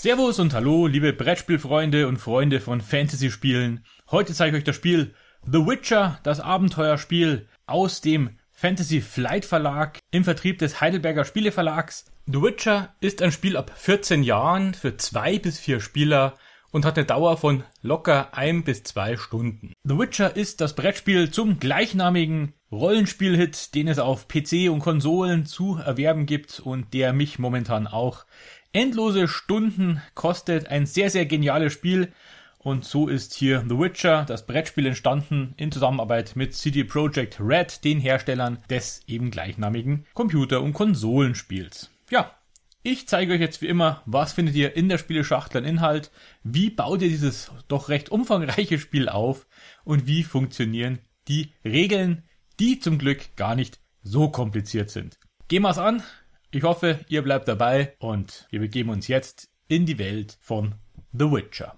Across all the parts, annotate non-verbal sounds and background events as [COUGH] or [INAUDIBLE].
Servus und hallo, liebe Brettspielfreunde und Freunde von Fantasy-Spielen. Heute zeige ich euch das Spiel The Witcher, das Abenteuerspiel aus dem Fantasy Flight Verlag im Vertrieb des Heidelberger Spieleverlags. The Witcher ist ein Spiel ab 14 Jahren für zwei bis vier Spieler und hat eine Dauer von locker ein bis zwei Stunden. The Witcher ist das Brettspiel zum gleichnamigen Rollenspielhit, den es auf PC und Konsolen zu erwerben gibt und der mich momentan auch endlose Stunden kostet. Ein sehr, sehr geniales Spiel. Und so ist hier The Witcher, das Brettspiel entstanden in Zusammenarbeit mit CD Projekt Red, den Herstellern des eben gleichnamigen Computer- und Konsolenspiels. Ja, ich zeige euch jetzt wie immer, was findet ihr in der Spieleschachtel an Inhalt, wie baut ihr dieses doch recht umfangreiche Spiel auf und wie funktionieren die Regeln, die zum Glück gar nicht so kompliziert sind. Gehen wir's an, ich hoffe, ihr bleibt dabei und wir begeben uns jetzt in die Welt von The Witcher.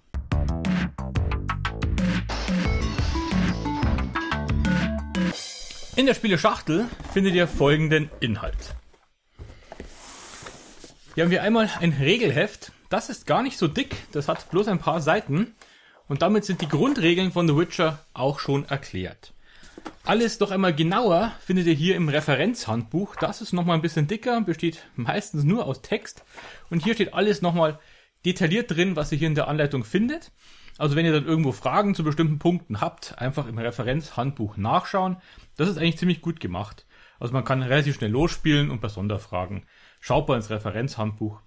In der Spieleschachtel findet ihr folgenden Inhalt. Hier haben wir einmal ein Regelheft. Das ist gar nicht so dick, das hat bloß ein paar Seiten. Und damit sind die Grundregeln von The Witcher auch schon erklärt. Alles noch einmal genauer findet ihr hier im Referenzhandbuch. Das ist nochmal ein bisschen dicker, besteht meistens nur aus Text. Und hier steht alles nochmal detailliert drin, was ihr hier in der Anleitung findet. Also wenn ihr dann irgendwo Fragen zu bestimmten Punkten habt, einfach im Referenzhandbuch nachschauen. Das ist eigentlich ziemlich gut gemacht. Also man kann relativ schnell losspielen und bei Sonderfragen schaut man ins Referenzhandbuch.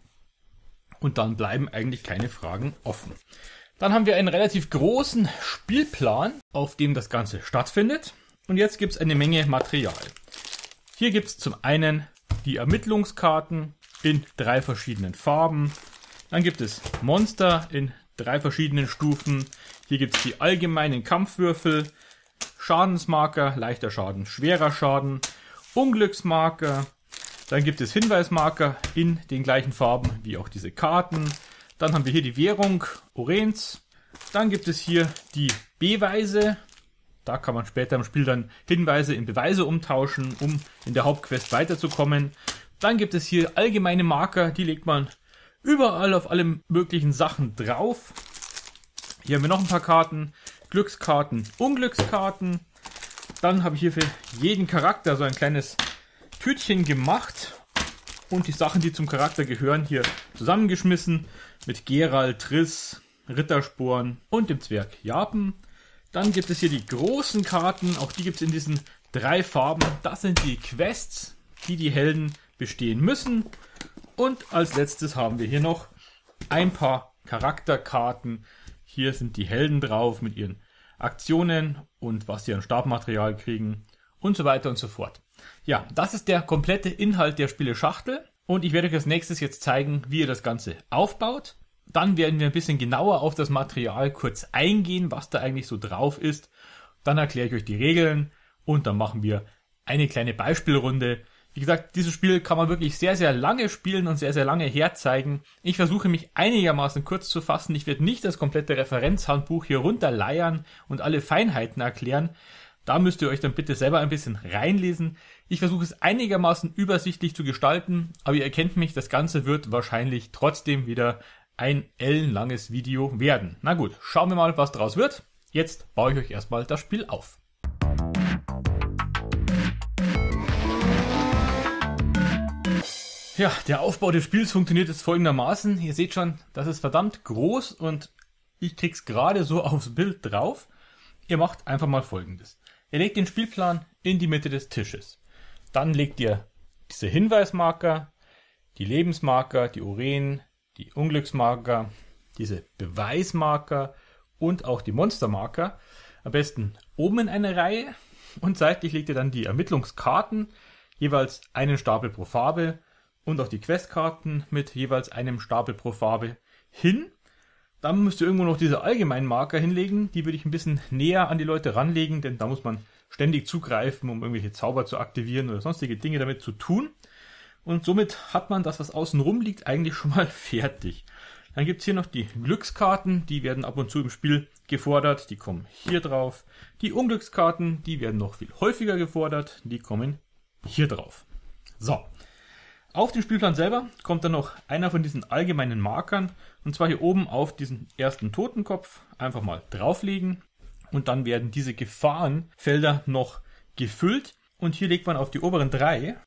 Und dann bleiben eigentlich keine Fragen offen. Dann haben wir einen relativ großen Spielplan, auf dem das Ganze stattfindet. Und jetzt gibt es eine Menge Material. Hier gibt es zum einen die Ermittlungskarten in drei verschiedenen Farben. Dann gibt es Monster in drei verschiedenen Stufen. Hier gibt es die allgemeinen Kampfwürfel, Schadensmarker, leichter Schaden, schwerer Schaden, Unglücksmarker. Dann gibt es Hinweismarker in den gleichen Farben wie auch diese Karten. Dann haben wir hier die Währung, Orens. Dann gibt es hier die Beweise, da kann man später im Spiel dann Hinweise in Beweise umtauschen, um in der Hauptquest weiterzukommen. Dann gibt es hier allgemeine Marker, die legt man überall auf alle möglichen Sachen drauf. Hier haben wir noch ein paar Karten. Glückskarten, Unglückskarten. Dann habe ich hier für jeden Charakter so ein kleines Tütchen gemacht und die Sachen, die zum Charakter gehören, hier zusammengeschmissen mit Gerald, Triss, Rittersporn und dem Zwerg Japen. Dann gibt es hier die großen Karten, auch die gibt es in diesen drei Farben. Das sind die Quests, die die Helden bestehen müssen. Und als letztes haben wir hier noch ein paar Charakterkarten. Hier sind die Helden drauf mit ihren Aktionen und was sie an Stabmaterial kriegen und so weiter und so fort. Ja, das ist der komplette Inhalt der Spiele Schachtel und ich werde euch als nächstes jetzt zeigen, wie ihr das Ganze aufbaut dann werden wir ein bisschen genauer auf das Material kurz eingehen, was da eigentlich so drauf ist. Dann erkläre ich euch die Regeln und dann machen wir eine kleine Beispielrunde. Wie gesagt, dieses Spiel kann man wirklich sehr, sehr lange spielen und sehr, sehr lange herzeigen. Ich versuche mich einigermaßen kurz zu fassen. Ich werde nicht das komplette Referenzhandbuch hier runterleiern und alle Feinheiten erklären. Da müsst ihr euch dann bitte selber ein bisschen reinlesen. Ich versuche es einigermaßen übersichtlich zu gestalten, aber ihr erkennt mich, das Ganze wird wahrscheinlich trotzdem wieder ein ellenlanges Video werden. Na gut, schauen wir mal, was draus wird. Jetzt baue ich euch erstmal das Spiel auf. Ja, der Aufbau des Spiels funktioniert jetzt folgendermaßen. Ihr seht schon, das ist verdammt groß und ich krieg's gerade so aufs Bild drauf. Ihr macht einfach mal folgendes. Ihr legt den Spielplan in die Mitte des Tisches. Dann legt ihr diese Hinweismarker, die Lebensmarker, die Uren, die Unglücksmarker, diese Beweismarker und auch die Monstermarker am besten oben in eine Reihe und seitlich legt ihr dann die Ermittlungskarten, jeweils einen Stapel pro Farbe und auch die Questkarten mit jeweils einem Stapel pro Farbe hin. Dann müsst ihr irgendwo noch diese allgemeinen Marker hinlegen, die würde ich ein bisschen näher an die Leute ranlegen, denn da muss man ständig zugreifen, um irgendwelche Zauber zu aktivieren oder sonstige Dinge damit zu tun. Und somit hat man das, was außen rum liegt, eigentlich schon mal [LAUGHS] fertig. Dann gibt's hier noch die Glückskarten, die werden ab und zu im Spiel gefordert, die kommen hier drauf. Die Unglückskarten, die werden noch viel häufiger gefordert, die kommen hier drauf. So. Auf dem Spielplan selber kommt dann noch einer von diesen allgemeinen Markern, und zwar hier oben auf diesen ersten Totenkopf einfach mal drauflegen, und dann werden diese Gefahrenfelder noch gefüllt, und hier legt man auf die oberen drei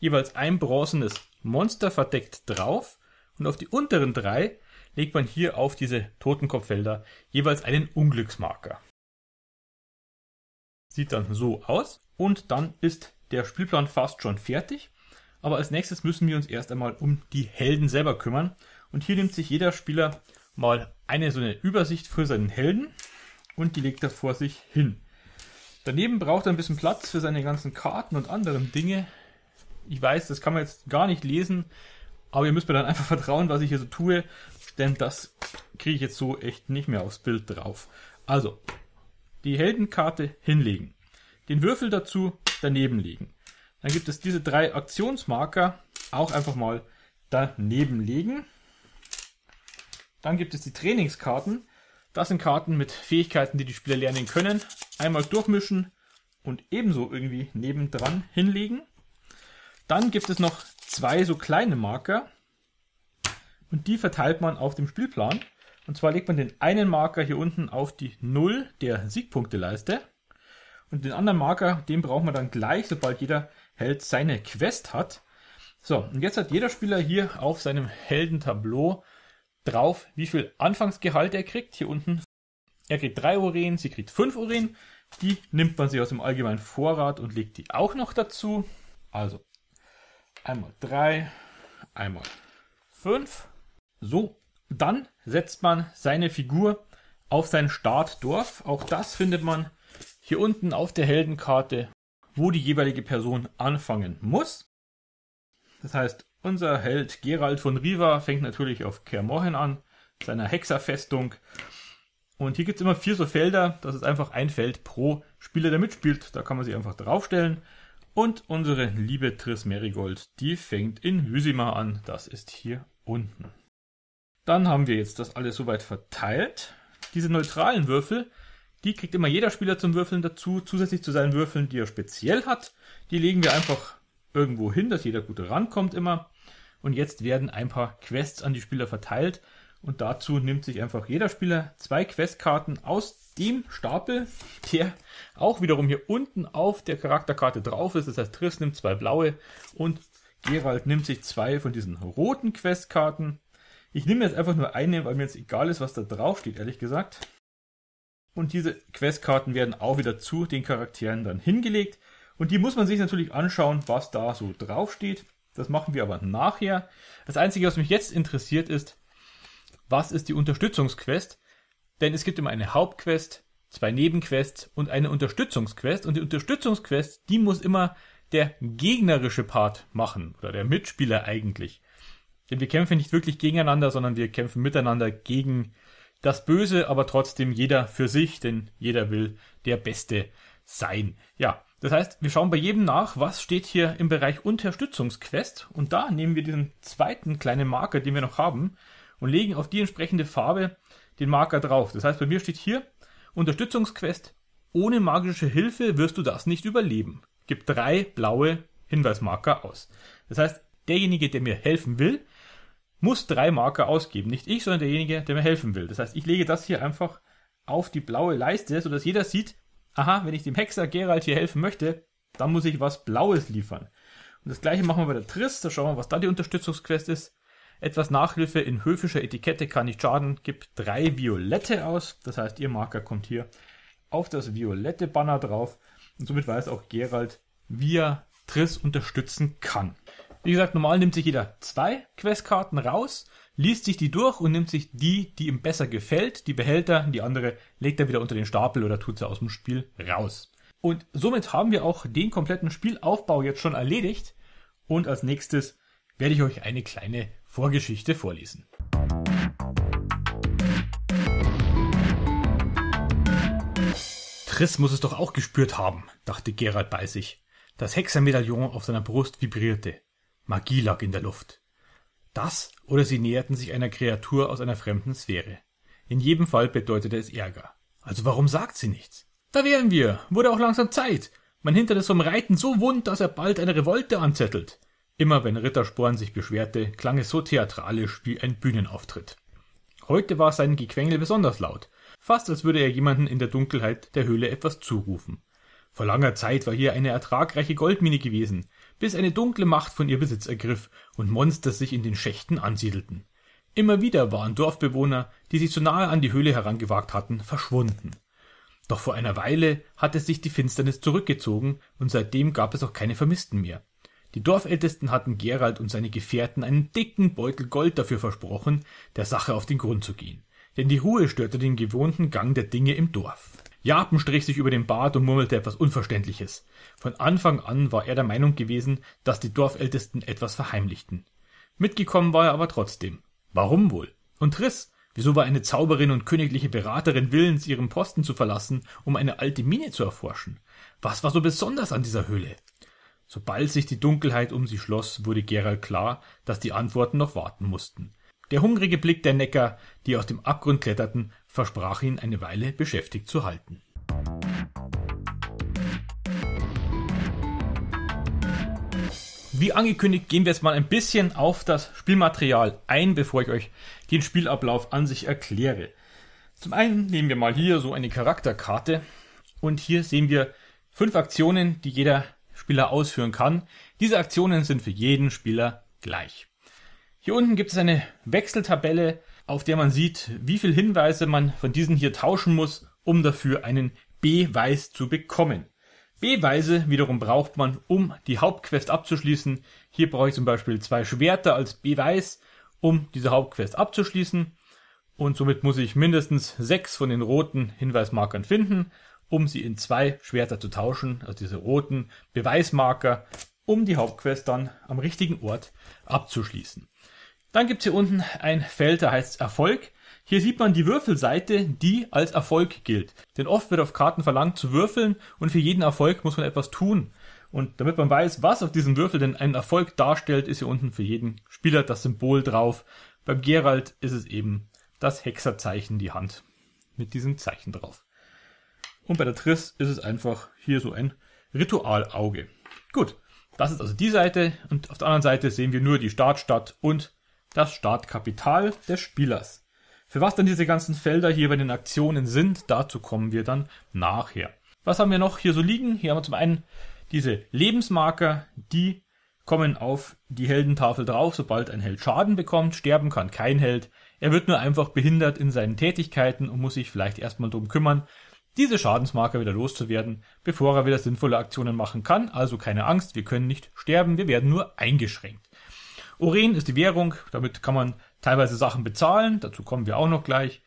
jeweils ein bronzenes Monster verdeckt drauf und auf die unteren drei legt man hier auf diese Totenkopffelder jeweils einen Unglücksmarker. Sieht dann so aus und dann ist der Spielplan fast schon fertig. Aber als nächstes müssen wir uns erst einmal um die Helden selber kümmern. Und hier nimmt sich jeder Spieler mal eine so eine Übersicht für seinen Helden und die legt er vor sich hin. Daneben braucht er ein bisschen Platz für seine ganzen Karten und anderen Dinge, ich weiß, das kann man jetzt gar nicht lesen, aber ihr müsst mir dann einfach vertrauen, was ich hier so tue, denn das kriege ich jetzt so echt nicht mehr aufs Bild drauf. Also, die Heldenkarte hinlegen, den Würfel dazu daneben legen. Dann gibt es diese drei Aktionsmarker auch einfach mal daneben legen. Dann gibt es die Trainingskarten. Das sind Karten mit Fähigkeiten, die die Spieler lernen können. Einmal durchmischen und ebenso irgendwie nebendran hinlegen. Dann gibt es noch zwei so kleine Marker und die verteilt man auf dem Spielplan. Und zwar legt man den einen Marker hier unten auf die 0 der Siegpunkteleiste und den anderen Marker, den braucht man dann gleich, sobald jeder Held seine Quest hat. So, und jetzt hat jeder Spieler hier auf seinem Heldentableau drauf, wie viel Anfangsgehalt er kriegt. Hier unten, er kriegt 3 Uren, sie kriegt 5 Uren. Die nimmt man sich aus dem allgemeinen Vorrat und legt die auch noch dazu. Also einmal 3, einmal 5. So, dann setzt man seine Figur auf sein Startdorf. Auch das findet man hier unten auf der Heldenkarte, wo die jeweilige Person anfangen muss. Das heißt, unser Held Gerald von Riva fängt natürlich auf Kermorhen an, seiner Hexerfestung. Und hier gibt es immer vier so Felder. Das ist einfach ein Feld pro Spieler, der mitspielt. Da kann man sich einfach draufstellen. Und unsere liebe Triss Merigold, die fängt in Hüsima an. Das ist hier unten. Dann haben wir jetzt das alles soweit verteilt. Diese neutralen Würfel, die kriegt immer jeder Spieler zum Würfeln dazu, zusätzlich zu seinen Würfeln, die er speziell hat. Die legen wir einfach irgendwo hin, dass jeder gut rankommt immer. Und jetzt werden ein paar Quests an die Spieler verteilt. Und dazu nimmt sich einfach jeder Spieler zwei Questkarten aus dem Stapel, der auch wiederum hier unten auf der Charakterkarte drauf ist. Das heißt, Triss nimmt zwei blaue und Gerald nimmt sich zwei von diesen roten Questkarten. Ich nehme jetzt einfach nur eine, weil mir jetzt egal ist, was da drauf steht, ehrlich gesagt. Und diese Questkarten werden auch wieder zu den Charakteren dann hingelegt. Und die muss man sich natürlich anschauen, was da so drauf steht. Das machen wir aber nachher. Das Einzige, was mich jetzt interessiert, ist, was ist die Unterstützungsquest? Denn es gibt immer eine Hauptquest, zwei Nebenquests und eine Unterstützungsquest. Und die Unterstützungsquest, die muss immer der gegnerische Part machen oder der Mitspieler eigentlich. Denn wir kämpfen nicht wirklich gegeneinander, sondern wir kämpfen miteinander gegen das Böse, aber trotzdem jeder für sich, denn jeder will der Beste sein. Ja, das heißt, wir schauen bei jedem nach, was steht hier im Bereich Unterstützungsquest und da nehmen wir diesen zweiten kleinen Marker, den wir noch haben und legen auf die entsprechende Farbe den Marker drauf. Das heißt, bei mir steht hier Unterstützungsquest. Ohne magische Hilfe wirst du das nicht überleben. Gib drei blaue Hinweismarker aus. Das heißt, derjenige, der mir helfen will, muss drei Marker ausgeben. Nicht ich, sondern derjenige, der mir helfen will. Das heißt, ich lege das hier einfach auf die blaue Leiste, sodass jeder sieht, aha, wenn ich dem Hexer Gerald hier helfen möchte, dann muss ich was Blaues liefern. Und das gleiche machen wir bei der Triss. Da schauen wir, was da die Unterstützungsquest ist. Etwas Nachhilfe in höfischer Etikette kann nicht schaden. Gib drei Violette aus. Das heißt, ihr Marker kommt hier auf das violette Banner drauf. Und somit weiß auch Gerald, wie er Triss unterstützen kann. Wie gesagt, normal nimmt sich jeder zwei Questkarten raus, liest sich die durch und nimmt sich die, die ihm besser gefällt, die behält er, die andere legt er wieder unter den Stapel oder tut sie aus dem Spiel raus. Und somit haben wir auch den kompletten Spielaufbau jetzt schon erledigt. Und als nächstes werde ich euch eine kleine Vorgeschichte vorlesen. Triss muss es doch auch gespürt haben, dachte Gerald bei sich. Das Hexermedaillon auf seiner Brust vibrierte. Magie lag in der Luft. Das oder sie näherten sich einer Kreatur aus einer fremden Sphäre. In jedem Fall bedeutete es Ärger. Also warum sagt sie nichts? Da wären wir. Wurde auch langsam Zeit. Mein Hintern ist vom Reiten so wund, dass er bald eine Revolte anzettelt. Immer wenn Rittersporn sich beschwerte, klang es so theatralisch wie ein Bühnenauftritt. Heute war sein Gequengel besonders laut, fast als würde er jemanden in der Dunkelheit der Höhle etwas zurufen. Vor langer Zeit war hier eine ertragreiche Goldmine gewesen, bis eine dunkle Macht von ihr Besitz ergriff und Monster sich in den Schächten ansiedelten. Immer wieder waren Dorfbewohner, die sich zu nahe an die Höhle herangewagt hatten, verschwunden. Doch vor einer Weile hatte sich die Finsternis zurückgezogen und seitdem gab es auch keine Vermissten mehr. Die Dorfältesten hatten Gerald und seine Gefährten einen dicken Beutel Gold dafür versprochen, der Sache auf den Grund zu gehen. Denn die Ruhe störte den gewohnten Gang der Dinge im Dorf. Japen strich sich über den Bart und murmelte etwas Unverständliches. Von Anfang an war er der Meinung gewesen, dass die Dorfältesten etwas verheimlichten. Mitgekommen war er aber trotzdem. Warum wohl? Und Triss, wieso war eine Zauberin und königliche Beraterin willens, ihren Posten zu verlassen, um eine alte Mine zu erforschen? Was war so besonders an dieser Höhle? sobald sich die dunkelheit um sie schloss, wurde gerald klar dass die antworten noch warten mussten. der hungrige blick der necker die aus dem abgrund kletterten versprach ihn eine weile beschäftigt zu halten Wie angekündigt gehen wir jetzt mal ein bisschen auf das Spielmaterial ein, bevor ich euch den Spielablauf an sich erkläre. Zum einen nehmen wir mal hier so eine Charakterkarte und hier sehen wir fünf Aktionen, die jeder Spieler ausführen kann. Diese Aktionen sind für jeden Spieler gleich. Hier unten gibt es eine Wechseltabelle, auf der man sieht, wie viele Hinweise man von diesen hier tauschen muss, um dafür einen Beweis zu bekommen. Beweise wiederum braucht man, um die Hauptquest abzuschließen. Hier brauche ich zum Beispiel zwei Schwerter als Beweis, um diese Hauptquest abzuschließen. Und somit muss ich mindestens sechs von den roten Hinweismarkern finden um sie in zwei Schwerter zu tauschen, also diese roten Beweismarker, um die Hauptquest dann am richtigen Ort abzuschließen. Dann gibt's hier unten ein Feld, da heißt Erfolg. Hier sieht man die Würfelseite, die als Erfolg gilt. Denn oft wird auf Karten verlangt zu würfeln und für jeden Erfolg muss man etwas tun. Und damit man weiß, was auf diesem Würfel denn einen Erfolg darstellt, ist hier unten für jeden Spieler das Symbol drauf. Beim Gerald ist es eben das Hexerzeichen, die Hand mit diesem Zeichen drauf. Und bei der Triss ist es einfach hier so ein Ritualauge. Gut, das ist also die Seite und auf der anderen Seite sehen wir nur die Startstadt und das Startkapital des Spielers. Für was dann diese ganzen Felder hier bei den Aktionen sind, dazu kommen wir dann nachher. Was haben wir noch hier so liegen? Hier haben wir zum einen diese Lebensmarker, die kommen auf die Heldentafel drauf, sobald ein Held Schaden bekommt. Sterben kann kein Held. Er wird nur einfach behindert in seinen Tätigkeiten und muss sich vielleicht erstmal drum kümmern, diese Schadensmarker wieder loszuwerden, bevor er wieder sinnvolle Aktionen machen kann. Also keine Angst, wir können nicht sterben, wir werden nur eingeschränkt. Uren ist die Währung, damit kann man teilweise Sachen bezahlen, dazu kommen wir auch noch gleich,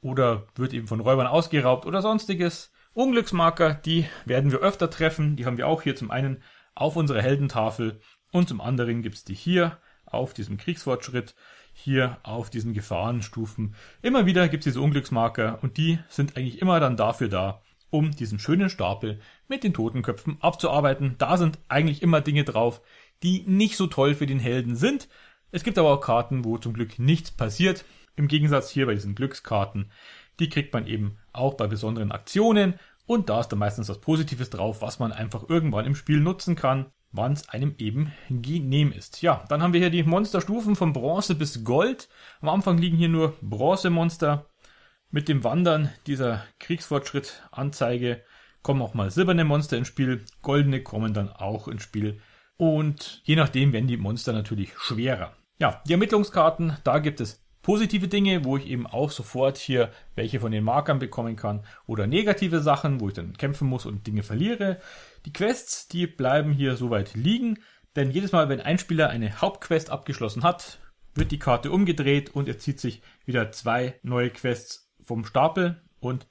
oder wird eben von Räubern ausgeraubt oder sonstiges. Unglücksmarker, die werden wir öfter treffen, die haben wir auch hier zum einen auf unserer Heldentafel und zum anderen gibt's die hier auf diesem Kriegsfortschritt hier auf diesen Gefahrenstufen. Immer wieder gibt es diese Unglücksmarker und die sind eigentlich immer dann dafür da, um diesen schönen Stapel mit den Totenköpfen abzuarbeiten. Da sind eigentlich immer Dinge drauf, die nicht so toll für den Helden sind. Es gibt aber auch Karten, wo zum Glück nichts passiert. Im Gegensatz hier bei diesen Glückskarten. Die kriegt man eben auch bei besonderen Aktionen und da ist dann meistens was Positives drauf, was man einfach irgendwann im Spiel nutzen kann wann es einem eben genehm ist. Ja, dann haben wir hier die Monsterstufen von Bronze bis Gold. Am Anfang liegen hier nur Bronzemonster. Mit dem Wandern dieser Kriegsfortschritt-Anzeige kommen auch mal silberne Monster ins Spiel, goldene kommen dann auch ins Spiel. Und je nachdem werden die Monster natürlich schwerer. Ja, die Ermittlungskarten, da gibt es positive Dinge, wo ich eben auch sofort hier welche von den Markern bekommen kann oder negative Sachen, wo ich dann kämpfen muss und Dinge verliere. Die Quests, die bleiben hier soweit liegen, denn jedes Mal, wenn ein Spieler eine Hauptquest abgeschlossen hat, wird die Karte umgedreht und er zieht sich wieder zwei neue Quests vom Stapel und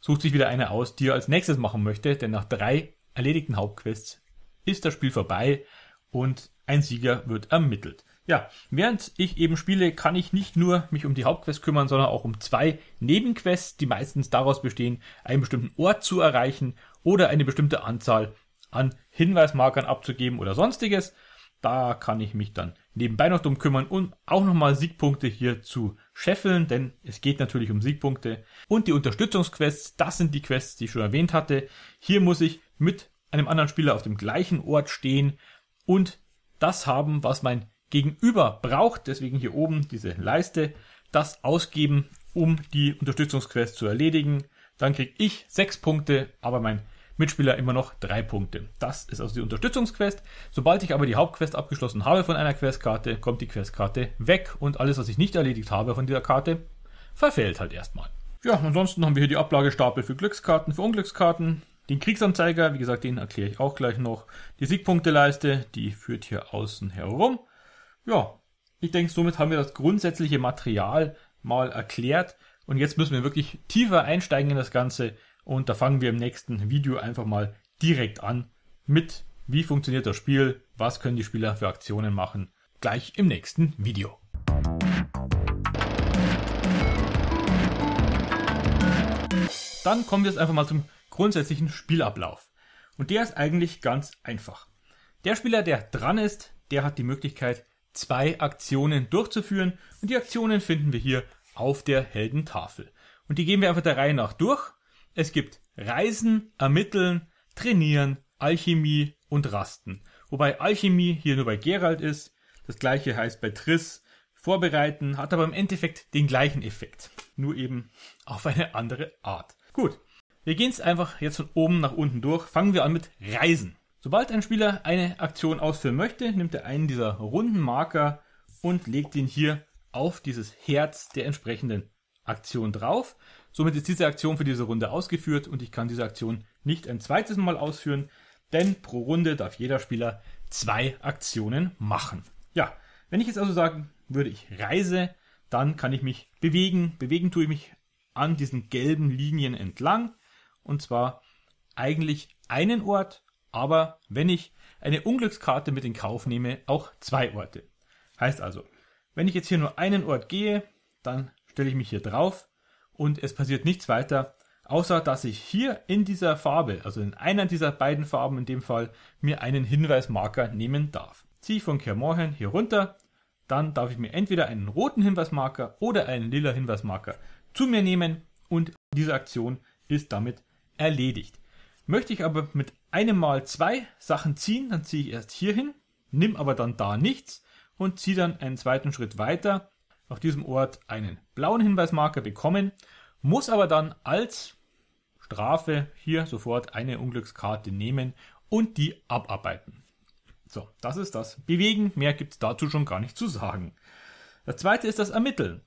sucht sich wieder eine aus, die er als nächstes machen möchte, denn nach drei erledigten Hauptquests ist das Spiel vorbei und ein Sieger wird ermittelt. Ja, während ich eben spiele, kann ich nicht nur mich um die Hauptquest kümmern, sondern auch um zwei Nebenquests, die meistens daraus bestehen, einen bestimmten Ort zu erreichen oder eine bestimmte Anzahl an Hinweismarkern abzugeben oder sonstiges. Da kann ich mich dann nebenbei noch drum kümmern und auch nochmal Siegpunkte hier zu scheffeln, denn es geht natürlich um Siegpunkte. Und die Unterstützungsquests, das sind die Quests, die ich schon erwähnt hatte. Hier muss ich mit einem anderen Spieler auf dem gleichen Ort stehen und das haben, was mein Gegenüber braucht, deswegen hier oben diese Leiste, das ausgeben, um die Unterstützungsquest zu erledigen. Dann kriege ich sechs Punkte, aber mein Mitspieler immer noch drei Punkte. Das ist also die Unterstützungsquest. Sobald ich aber die Hauptquest abgeschlossen habe von einer Questkarte, kommt die Questkarte weg und alles, was ich nicht erledigt habe von dieser Karte, verfällt halt erstmal. Ja, ansonsten haben wir hier die Ablagestapel für Glückskarten, für Unglückskarten, den Kriegsanzeiger, wie gesagt, den erkläre ich auch gleich noch, die Siegpunkteleiste, die führt hier außen herum ja, ich denke, somit haben wir das grundsätzliche Material mal erklärt. Und jetzt müssen wir wirklich tiefer einsteigen in das Ganze. Und da fangen wir im nächsten Video einfach mal direkt an mit, wie funktioniert das Spiel, was können die Spieler für Aktionen machen. Gleich im nächsten Video. Dann kommen wir jetzt einfach mal zum grundsätzlichen Spielablauf. Und der ist eigentlich ganz einfach. Der Spieler, der dran ist, der hat die Möglichkeit, zwei Aktionen durchzuführen. Und die Aktionen finden wir hier auf der Heldentafel. Und die gehen wir einfach der Reihe nach durch. Es gibt Reisen, Ermitteln, Trainieren, Alchemie und Rasten. Wobei Alchemie hier nur bei Gerald ist. Das gleiche heißt bei Triss vorbereiten, hat aber im Endeffekt den gleichen Effekt. Nur eben auf eine andere Art. Gut. Wir gehen es einfach jetzt von oben nach unten durch. Fangen wir an mit Reisen. Sobald ein Spieler eine Aktion ausführen möchte, nimmt er einen dieser runden Marker und legt ihn hier auf dieses Herz der entsprechenden Aktion drauf. Somit ist diese Aktion für diese Runde ausgeführt und ich kann diese Aktion nicht ein zweites Mal ausführen, denn pro Runde darf jeder Spieler zwei Aktionen machen. Ja, wenn ich jetzt also sagen würde, ich reise, dann kann ich mich bewegen. Bewegen tue ich mich an diesen gelben Linien entlang und zwar eigentlich einen Ort aber wenn ich eine Unglückskarte mit in Kauf nehme, auch zwei Orte. Heißt also, wenn ich jetzt hier nur einen Ort gehe, dann stelle ich mich hier drauf und es passiert nichts weiter, außer dass ich hier in dieser Farbe, also in einer dieser beiden Farben in dem Fall, mir einen Hinweismarker nehmen darf. Ziehe ich von Kermorhen hier runter, dann darf ich mir entweder einen roten Hinweismarker oder einen lila Hinweismarker zu mir nehmen und diese Aktion ist damit erledigt. Möchte ich aber mit einem Mal zwei Sachen ziehen, dann ziehe ich erst hier hin, nimm aber dann da nichts und ziehe dann einen zweiten Schritt weiter auf diesem Ort einen blauen Hinweismarker bekommen, muss aber dann als Strafe hier sofort eine Unglückskarte nehmen und die abarbeiten. So, das ist das Bewegen, mehr gibt es dazu schon gar nicht zu sagen. Das zweite ist das Ermitteln.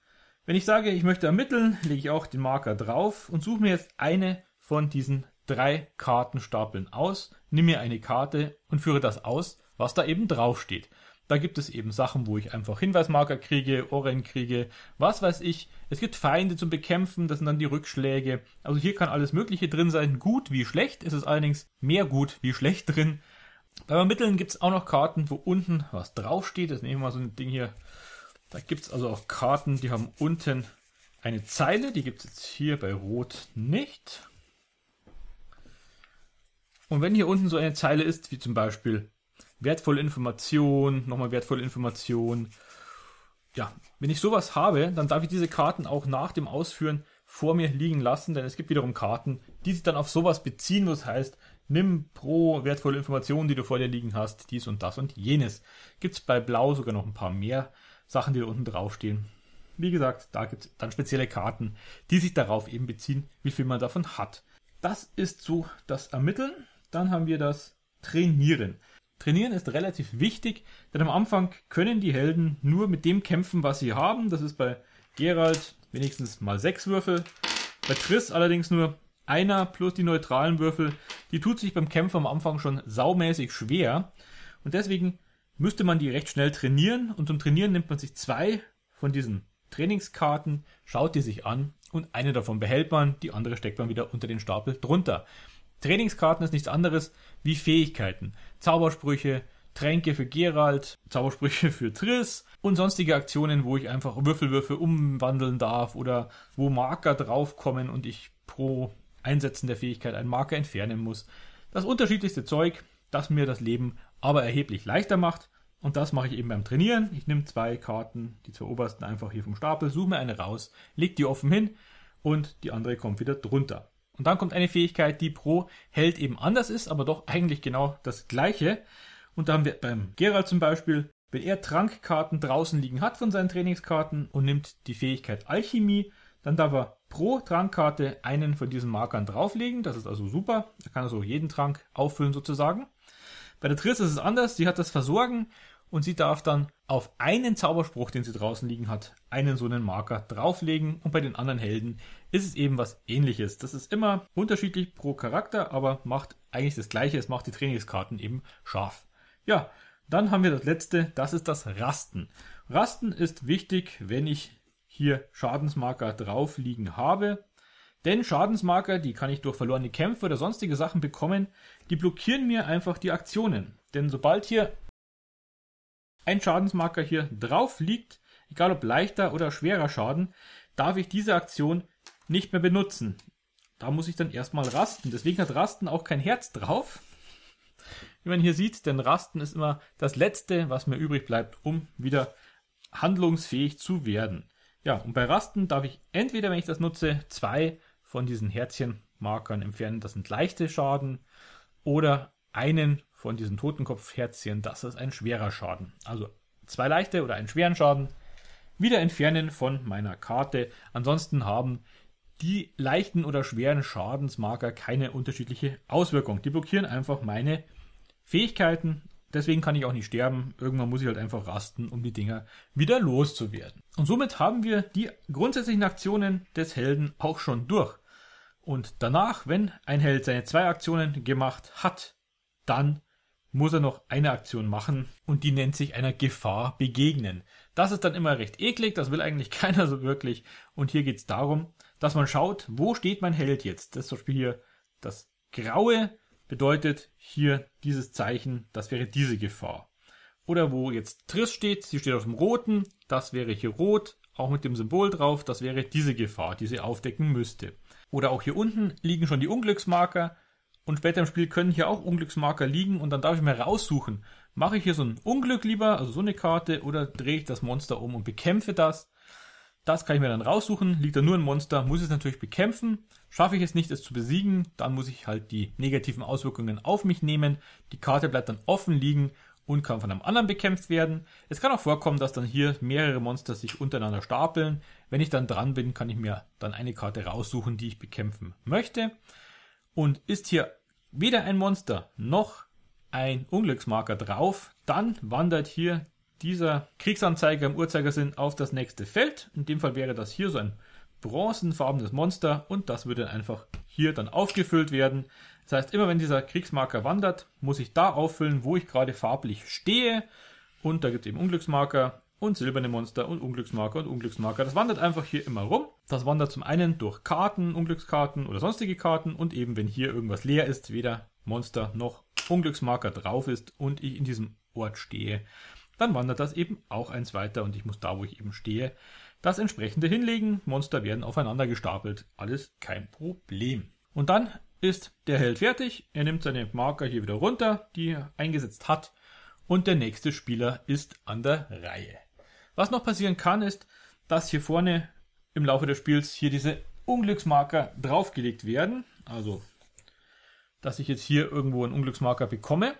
Wenn ich sage, ich möchte ermitteln, lege ich auch den Marker drauf und suche mir jetzt eine von diesen drei Karten stapeln aus, nimm mir eine Karte und führe das aus, was da eben draufsteht. Da gibt es eben Sachen, wo ich einfach Hinweismarker kriege, Ohren kriege, was weiß ich. Es gibt Feinde zum Bekämpfen, das sind dann die Rückschläge. Also hier kann alles Mögliche drin sein, gut wie schlecht. Ist es allerdings mehr gut wie schlecht drin. Bei Ermitteln gibt es auch noch Karten, wo unten was draufsteht. Das nehmen wir mal so ein Ding hier. Da gibt es also auch Karten, die haben unten eine Zeile. Die gibt es jetzt hier bei Rot nicht. Und wenn hier unten so eine Zeile ist, wie zum Beispiel wertvolle Information, nochmal wertvolle Information, ja, wenn ich sowas habe, dann darf ich diese Karten auch nach dem Ausführen vor mir liegen lassen, denn es gibt wiederum Karten, die sich dann auf sowas beziehen, wo heißt, nimm pro wertvolle Information, die du vor dir liegen hast, dies und das und jenes. Gibt es bei Blau sogar noch ein paar mehr Sachen, die da unten draufstehen. Wie gesagt, da gibt es dann spezielle Karten, die sich darauf eben beziehen, wie viel man davon hat. Das ist so das Ermitteln. Dann haben wir das Trainieren. Trainieren ist relativ wichtig, denn am Anfang können die Helden nur mit dem kämpfen, was sie haben. Das ist bei Gerald wenigstens mal sechs Würfel. Bei Triss allerdings nur einer plus die neutralen Würfel. Die tut sich beim Kämpfen am Anfang schon saumäßig schwer. Und deswegen müsste man die recht schnell trainieren. Und zum Trainieren nimmt man sich zwei von diesen Trainingskarten, schaut die sich an und eine davon behält man, die andere steckt man wieder unter den Stapel drunter. Trainingskarten ist nichts anderes wie Fähigkeiten, Zaubersprüche, Tränke für Gerald, Zaubersprüche [LAUGHS] für Triss und sonstige Aktionen, wo ich einfach Würfelwürfe umwandeln darf oder wo Marker draufkommen und ich pro Einsetzen der Fähigkeit einen Marker entfernen muss. Das unterschiedlichste Zeug, das mir das Leben aber erheblich leichter macht. Und das mache ich eben beim Trainieren. Ich nehme zwei Karten, die zwei obersten, einfach hier vom Stapel, suche mir eine raus, leg die offen hin und die andere kommt wieder drunter. Und dann kommt eine Fähigkeit, die pro Held eben anders ist, aber doch eigentlich genau das gleiche. Und da haben wir beim Gerald zum Beispiel, wenn er Trankkarten draußen liegen hat von seinen Trainingskarten und nimmt die Fähigkeit Alchemie, dann darf er pro Trankkarte einen von diesen Markern drauflegen. Das ist also super. Er kann also jeden Trank auffüllen sozusagen. Bei der Triss ist es anders. Sie hat das Versorgen und sie darf dann auf einen Zauberspruch, den sie draußen liegen hat, einen so einen Marker drauflegen und bei den anderen Helden ist es eben was ähnliches. Das ist immer unterschiedlich pro Charakter, aber macht eigentlich das gleiche, es macht die Trainingskarten eben scharf. Ja, dann haben wir das letzte, das ist das Rasten. Rasten ist wichtig, wenn ich hier Schadensmarker drauf liegen habe, denn Schadensmarker, die kann ich durch verlorene Kämpfe oder sonstige Sachen bekommen, die blockieren mir einfach die Aktionen. Denn sobald hier ein Schadensmarker hier drauf liegt, egal ob leichter oder schwerer Schaden, darf ich diese Aktion nicht mehr benutzen. Da muss ich dann erstmal rasten. Deswegen hat Rasten auch kein Herz drauf. Wie man hier sieht, denn Rasten ist immer das Letzte, was mir übrig bleibt, um wieder handlungsfähig zu werden. Ja, und bei Rasten darf ich entweder, wenn ich das nutze, zwei von diesen Herzchenmarkern entfernen. Das sind leichte Schaden. Oder einen von diesen Totenkopfherzchen, das ist ein schwerer Schaden. Also zwei leichte oder einen schweren Schaden wieder entfernen von meiner Karte. Ansonsten haben die leichten oder schweren Schadensmarker keine unterschiedliche Auswirkung. Die blockieren einfach meine Fähigkeiten. Deswegen kann ich auch nicht sterben. Irgendwann muss ich halt einfach rasten, um die Dinger wieder loszuwerden. Und somit haben wir die grundsätzlichen Aktionen des Helden auch schon durch. Und danach, wenn ein Held seine zwei Aktionen gemacht hat, dann muss er noch eine Aktion machen und die nennt sich einer Gefahr begegnen. Das ist dann immer recht eklig, das will eigentlich [LAUGHS] keiner so wirklich. Und hier geht es darum, dass man schaut, wo steht mein Held jetzt. Das ist zum Beispiel hier das Graue bedeutet hier dieses Zeichen, das wäre diese Gefahr. Oder wo jetzt Triss steht, sie steht auf dem Roten, das wäre hier Rot, auch mit dem Symbol drauf, das wäre diese Gefahr, die sie aufdecken müsste. Oder auch hier unten liegen schon die Unglücksmarker, und später im Spiel können hier auch Unglücksmarker liegen und dann darf ich mir raussuchen, mache ich hier so ein Unglück lieber, also so eine Karte, oder drehe ich das Monster um und bekämpfe das. Das kann ich mir dann raussuchen. Liegt da nur ein Monster, muss es natürlich bekämpfen. Schaffe ich es nicht, es zu besiegen, dann muss ich halt die negativen Auswirkungen auf mich nehmen. Die Karte bleibt dann offen liegen und kann von einem anderen bekämpft werden. Es kann auch vorkommen, dass dann hier mehrere Monster sich untereinander stapeln. Wenn ich dann dran bin, kann ich mir dann eine Karte raussuchen, die ich bekämpfen möchte und ist hier weder ein Monster noch ein Unglücksmarker drauf, dann wandert hier dieser Kriegsanzeiger im Uhrzeigersinn auf das nächste Feld. In dem Fall wäre das hier so ein bronzenfarbenes Monster und das würde einfach hier dann aufgefüllt werden. Das heißt, immer wenn dieser Kriegsmarker wandert, muss ich da auffüllen, wo ich gerade farblich stehe. Und da gibt es eben Unglücksmarker und silberne Monster und Unglücksmarker und Unglücksmarker. Das wandert einfach hier immer rum. Das wandert zum einen durch Karten, Unglückskarten oder sonstige Karten und eben, wenn hier irgendwas leer ist, weder Monster noch Unglücksmarker drauf ist und ich in diesem Ort stehe, dann wandert das eben auch eins weiter und ich muss da, wo ich eben stehe, das entsprechende hinlegen. Monster werden aufeinander gestapelt. Alles kein Problem. Und dann ist der Held fertig. Er nimmt seine Marker hier wieder runter, die er eingesetzt hat. Und der nächste Spieler ist an der Reihe. Was noch passieren kann, ist, dass hier vorne im Laufe des Spiels hier diese Unglücksmarker draufgelegt werden. Also, dass ich jetzt hier irgendwo einen Unglücksmarker bekomme.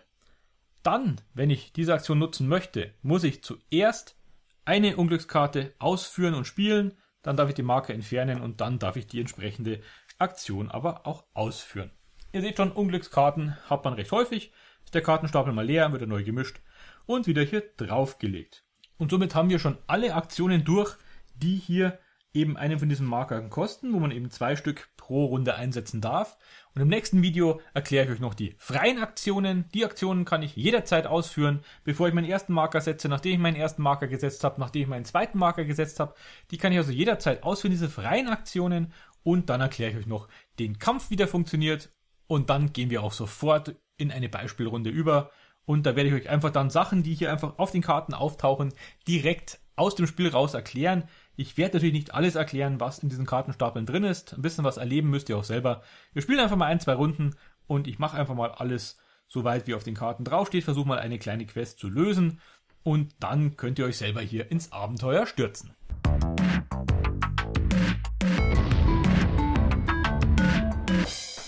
Dann, wenn ich diese Aktion nutzen möchte, muss ich zuerst eine Unglückskarte ausführen und spielen, dann darf ich die Marker entfernen und dann darf ich die entsprechende Aktion aber auch ausführen. Ihr seht schon, Unglückskarten hat man recht häufig. Ist der Kartenstapel mal leer, wird er neu gemischt und wieder hier draufgelegt. Und somit haben wir schon alle Aktionen durch, die hier eben einen von diesen Markern kosten, wo man eben zwei Stück pro Runde einsetzen darf. Und im nächsten Video erkläre ich euch noch die freien Aktionen. Die Aktionen kann ich jederzeit ausführen, bevor ich meinen ersten Marker setze, nachdem ich meinen ersten Marker gesetzt habe, nachdem ich meinen zweiten Marker gesetzt habe. Die kann ich also jederzeit ausführen, diese freien Aktionen. Und dann erkläre ich euch noch den Kampf, wie der funktioniert. Und dann gehen wir auch sofort in eine Beispielrunde über. Und da werde ich euch einfach dann Sachen, die hier einfach auf den Karten auftauchen, direkt aus dem Spiel raus erklären. Ich werde natürlich nicht alles erklären, was in diesen Kartenstapeln drin ist. Ein bisschen was erleben müsst ihr auch selber. Wir spielen einfach mal ein, zwei Runden und ich mache einfach mal alles so weit, wie auf den Karten draufsteht. Versuche mal eine kleine Quest zu lösen und dann könnt ihr euch selber hier ins Abenteuer stürzen.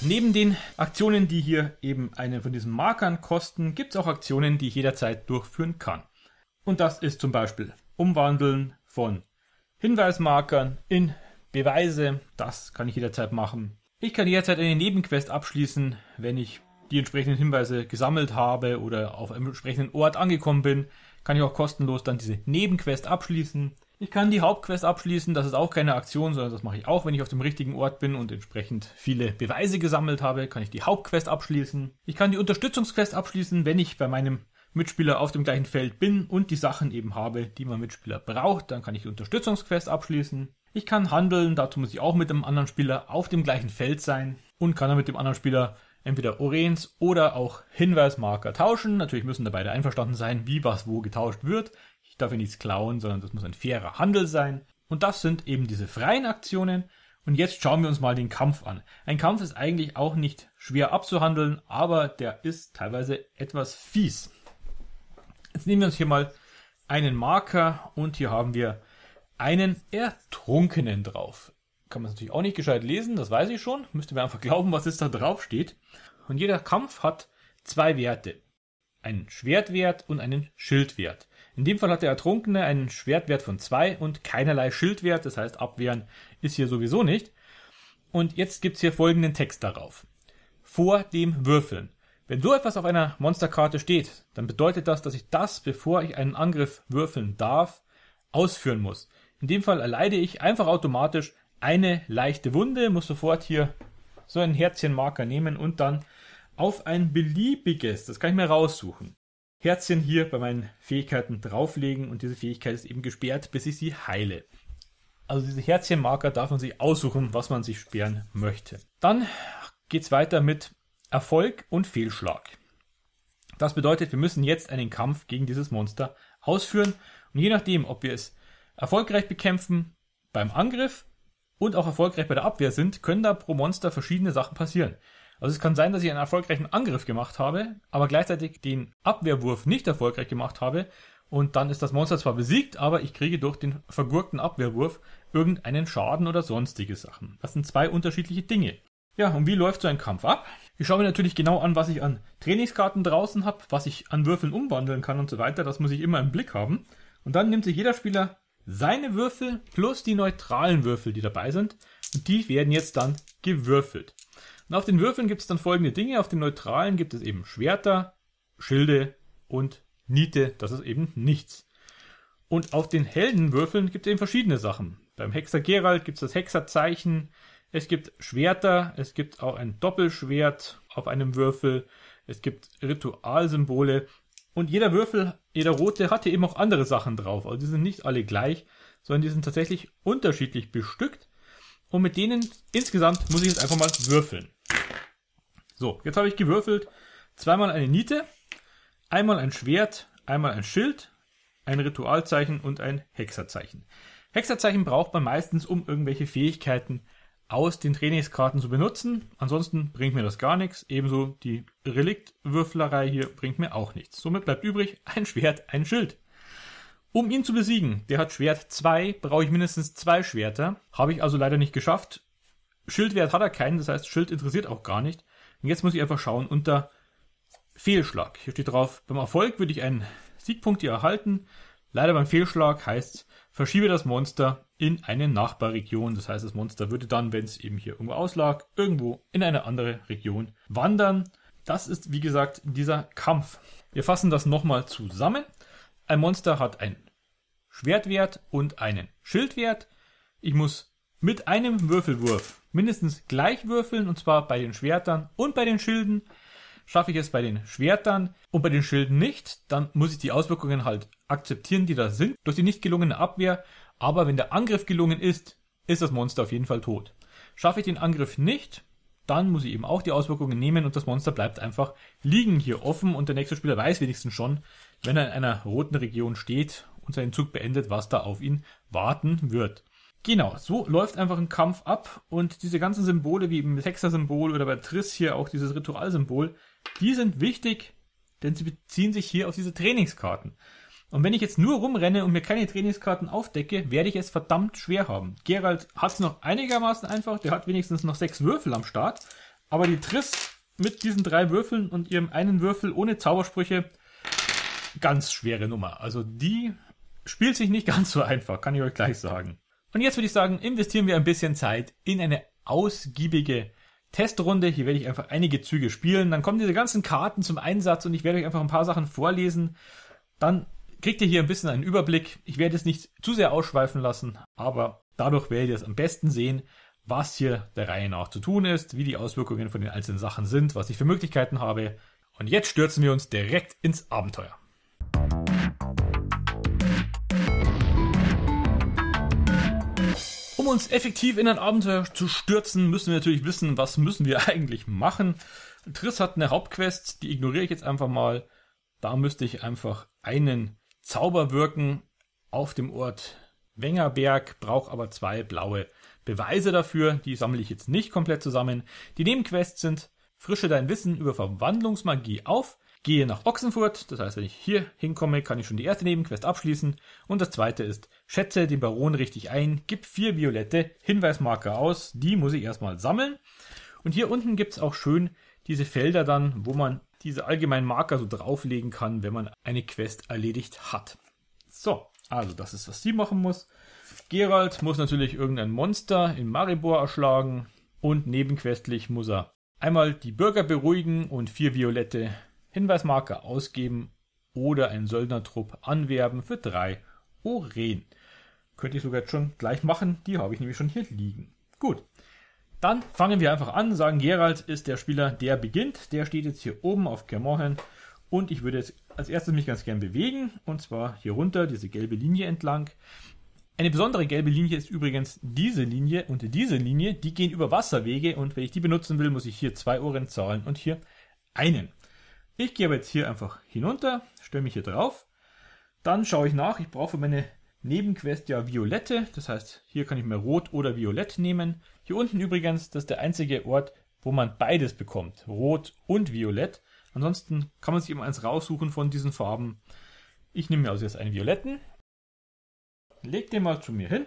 Neben den Aktionen, die hier eben eine von diesen Markern kosten, gibt es auch Aktionen, die ich jederzeit durchführen kann. Und das ist zum Beispiel Umwandeln von Hinweismarkern in Beweise. Das kann ich jederzeit machen. Ich kann jederzeit eine Nebenquest abschließen, wenn ich die entsprechenden Hinweise gesammelt habe oder auf einem entsprechenden Ort angekommen bin, kann ich auch kostenlos dann diese Nebenquest abschließen. Ich kann die Hauptquest abschließen, das ist auch keine Aktion, sondern das mache ich auch, wenn ich auf dem richtigen Ort bin und entsprechend viele Beweise gesammelt habe, kann ich die Hauptquest abschließen. Ich kann die Unterstützungsquest abschließen, wenn ich bei meinem Mitspieler auf dem gleichen Feld bin und die Sachen eben habe, die mein Mitspieler braucht. Dann kann ich die Unterstützungsquest abschließen. Ich kann handeln, dazu muss ich auch mit dem anderen Spieler auf dem gleichen Feld sein und kann dann mit dem anderen Spieler entweder Orens oder auch Hinweismarker tauschen. Natürlich müssen da beide einverstanden sein, wie was wo getauscht wird. Ich darf hier nichts klauen, sondern das muss ein fairer Handel sein. Und das sind eben diese freien Aktionen. Und jetzt schauen wir uns mal den Kampf an. Ein Kampf ist eigentlich auch nicht schwer abzuhandeln, aber der ist teilweise etwas fies. Jetzt nehmen wir uns hier mal einen Marker und hier haben wir einen Ertrunkenen drauf. Kann man es natürlich auch nicht gescheit lesen, das weiß ich schon. Müsste mir einfach glauben, was jetzt da drauf steht. Und jeder Kampf hat zwei Werte. Einen Schwertwert und einen Schildwert. In dem Fall hat der Ertrunkene einen Schwertwert von zwei und keinerlei Schildwert, das heißt abwehren ist hier sowieso nicht. Und jetzt gibt es hier folgenden Text darauf. Vor dem Würfeln. Wenn so etwas auf einer Monsterkarte steht, dann bedeutet das, dass ich das, bevor ich einen Angriff würfeln darf, ausführen muss. In dem Fall erleide ich einfach automatisch eine leichte Wunde, muss sofort hier so einen Herzchenmarker nehmen und dann auf ein beliebiges, das kann ich mir raussuchen, Herzchen hier bei meinen Fähigkeiten drauflegen und diese Fähigkeit ist eben gesperrt, bis ich sie heile. Also diese Herzchenmarker darf man sich aussuchen, was man sich sperren möchte. Dann geht's weiter mit Erfolg und Fehlschlag. Das bedeutet, wir müssen jetzt einen Kampf gegen dieses Monster ausführen. Und je nachdem, ob wir es erfolgreich bekämpfen beim Angriff und auch erfolgreich bei der Abwehr sind, können da pro Monster verschiedene Sachen passieren. Also es kann sein, dass ich einen erfolgreichen Angriff gemacht habe, aber gleichzeitig den Abwehrwurf nicht erfolgreich gemacht habe. Und dann ist das Monster zwar besiegt, aber ich kriege durch den vergurkten Abwehrwurf irgendeinen Schaden oder sonstige Sachen. Das sind zwei unterschiedliche Dinge. Ja, und wie läuft so ein Kampf ab? Ich schaue mir natürlich genau an, was ich an Trainingskarten draußen habe, was ich an Würfeln umwandeln kann und so weiter. Das muss ich immer im Blick haben. Und dann nimmt sich jeder Spieler seine Würfel plus die neutralen Würfel, die dabei sind. Und die werden jetzt dann gewürfelt. Und auf den Würfeln gibt es dann folgende Dinge. Auf den neutralen gibt es eben Schwerter, Schilde und Niete. Das ist eben nichts. Und auf den Heldenwürfeln gibt es eben verschiedene Sachen. Beim Hexer Gerald gibt es das Hexerzeichen, es gibt Schwerter, es gibt auch ein Doppelschwert auf einem Würfel, es gibt Ritualsymbole und jeder Würfel, jeder rote hatte eben auch andere Sachen drauf. Also die sind nicht alle gleich, sondern die sind tatsächlich unterschiedlich bestückt und mit denen insgesamt muss ich jetzt einfach mal würfeln. So, jetzt habe ich gewürfelt zweimal eine Niete, einmal ein Schwert, einmal ein Schild, ein Ritualzeichen und ein Hexerzeichen. Hexerzeichen braucht man meistens, um irgendwelche Fähigkeiten aus den Trainingskarten zu benutzen. Ansonsten bringt mir das gar nichts. Ebenso die Reliktwürflerei hier bringt mir auch nichts. Somit bleibt übrig ein Schwert, ein Schild. Um ihn zu besiegen, der hat Schwert 2, brauche ich mindestens zwei Schwerter. Habe ich also leider nicht geschafft. Schildwert hat er keinen, das heißt Schild interessiert auch gar nicht. Und jetzt muss ich einfach schauen unter Fehlschlag. Hier steht drauf, beim Erfolg würde ich einen Siegpunkt hier erhalten. Leider beim Fehlschlag heißt, es, verschiebe das Monster in eine Nachbarregion. Das heißt, das Monster würde dann, wenn es eben hier irgendwo auslag, irgendwo in eine andere Region wandern. Das ist, wie gesagt, dieser Kampf. Wir fassen das nochmal zusammen. Ein Monster hat einen Schwertwert und einen Schildwert. Ich muss mit einem Würfelwurf mindestens gleich würfeln, und zwar bei den Schwertern und bei den Schilden. Schaffe ich es bei den Schwertern und bei den Schilden nicht, dann muss ich die Auswirkungen halt akzeptieren, die da sind. Durch die nicht gelungene Abwehr aber wenn der Angriff gelungen ist, ist das Monster auf jeden Fall tot. Schaffe ich den Angriff nicht, dann muss ich eben auch die Auswirkungen nehmen und das Monster bleibt einfach liegen hier offen und der nächste Spieler weiß wenigstens schon, wenn er in einer roten Region steht und seinen Zug beendet, was da auf ihn warten wird. Genau, so läuft einfach ein Kampf ab und diese ganzen Symbole wie im Hexer-Symbol oder bei Triss hier auch dieses Ritualsymbol, die sind wichtig, denn sie beziehen sich hier auf diese Trainingskarten. Und wenn ich jetzt nur rumrenne und mir keine Trainingskarten aufdecke, werde ich es verdammt schwer haben. Gerald hat es noch einigermaßen einfach, der hat wenigstens noch sechs Würfel am Start. Aber die Triss mit diesen drei Würfeln und ihrem einen Würfel ohne Zaubersprüche, ganz schwere Nummer. Also die spielt sich nicht [LAUGHS] ganz so einfach, kann ich euch gleich sagen. Und jetzt würde ich sagen, investieren wir ein bisschen Zeit in eine ausgiebige Testrunde. Hier werde ich einfach einige Züge spielen. Dann kommen diese ganzen Karten zum Einsatz und ich werde euch einfach ein paar Sachen vorlesen. Dann kriegt ihr hier ein bisschen einen Überblick. Ich werde es nicht zu sehr ausschweifen lassen, aber dadurch werdet ihr es am besten sehen, was hier der Reihe nach zu tun ist, wie die Auswirkungen von den einzelnen Sachen sind, was ich für Möglichkeiten habe. Und jetzt stürzen wir uns direkt ins Abenteuer. Um uns effektiv in ein Abenteuer zu stürzen, müssen wir natürlich wissen, was müssen wir [LAUGHS] eigentlich machen. Triss hat eine Hauptquest, die ignoriere ich jetzt einfach mal. Da müsste ich einfach einen Zauber wirken auf dem Ort Wengerberg, braucht aber zwei blaue Beweise dafür. Die sammle ich jetzt nicht komplett zusammen. Die Nebenquests sind Frische dein Wissen über Verwandlungsmagie auf, gehe nach Ochsenfurt, das heißt, wenn ich hier hinkomme, kann ich schon die erste Nebenquest abschließen. Und das zweite ist, schätze den Baron richtig ein, gib vier violette Hinweismarker aus, die muss ich erstmal sammeln. Und hier unten gibt's auch schön diese Felder dann, wo man diese allgemeinen Marker so drauflegen kann, wenn man eine Quest erledigt hat. So, also das ist, was sie machen muss. Gerald muss natürlich irgendein Monster in Maribor erschlagen und nebenquestlich muss er einmal die Bürger beruhigen und vier violette Hinweismarker ausgeben oder einen Söldnertrupp anwerben für drei Oren. Könnte ich sogar jetzt schon gleich machen, die habe ich nämlich schon hier liegen. Gut, dann fangen wir einfach an, sagen Gerald ist der Spieler, der beginnt. Der steht jetzt hier oben auf Kermorhen und ich würde jetzt als erstes mich ganz gern bewegen und zwar hier runter, diese gelbe Linie entlang. Eine besondere gelbe Linie ist übrigens diese Linie und diese Linie, die gehen über Wasserwege und wenn ich die benutzen will, muss ich hier zwei Ohren zahlen und hier einen. Ich gehe aber jetzt hier einfach hinunter, stelle mich hier drauf, dann schaue ich nach, ich brauche für meine Nebenquest ja Violette, das heißt, hier kann ich mir Rot oder Violett nehmen. Hier unten übrigens, das ist der einzige Ort, wo man beides bekommt, rot und violett. Ansonsten kann man sich immer eins raussuchen von diesen Farben. Ich nehme mir also jetzt einen violetten, leg den mal zu mir hin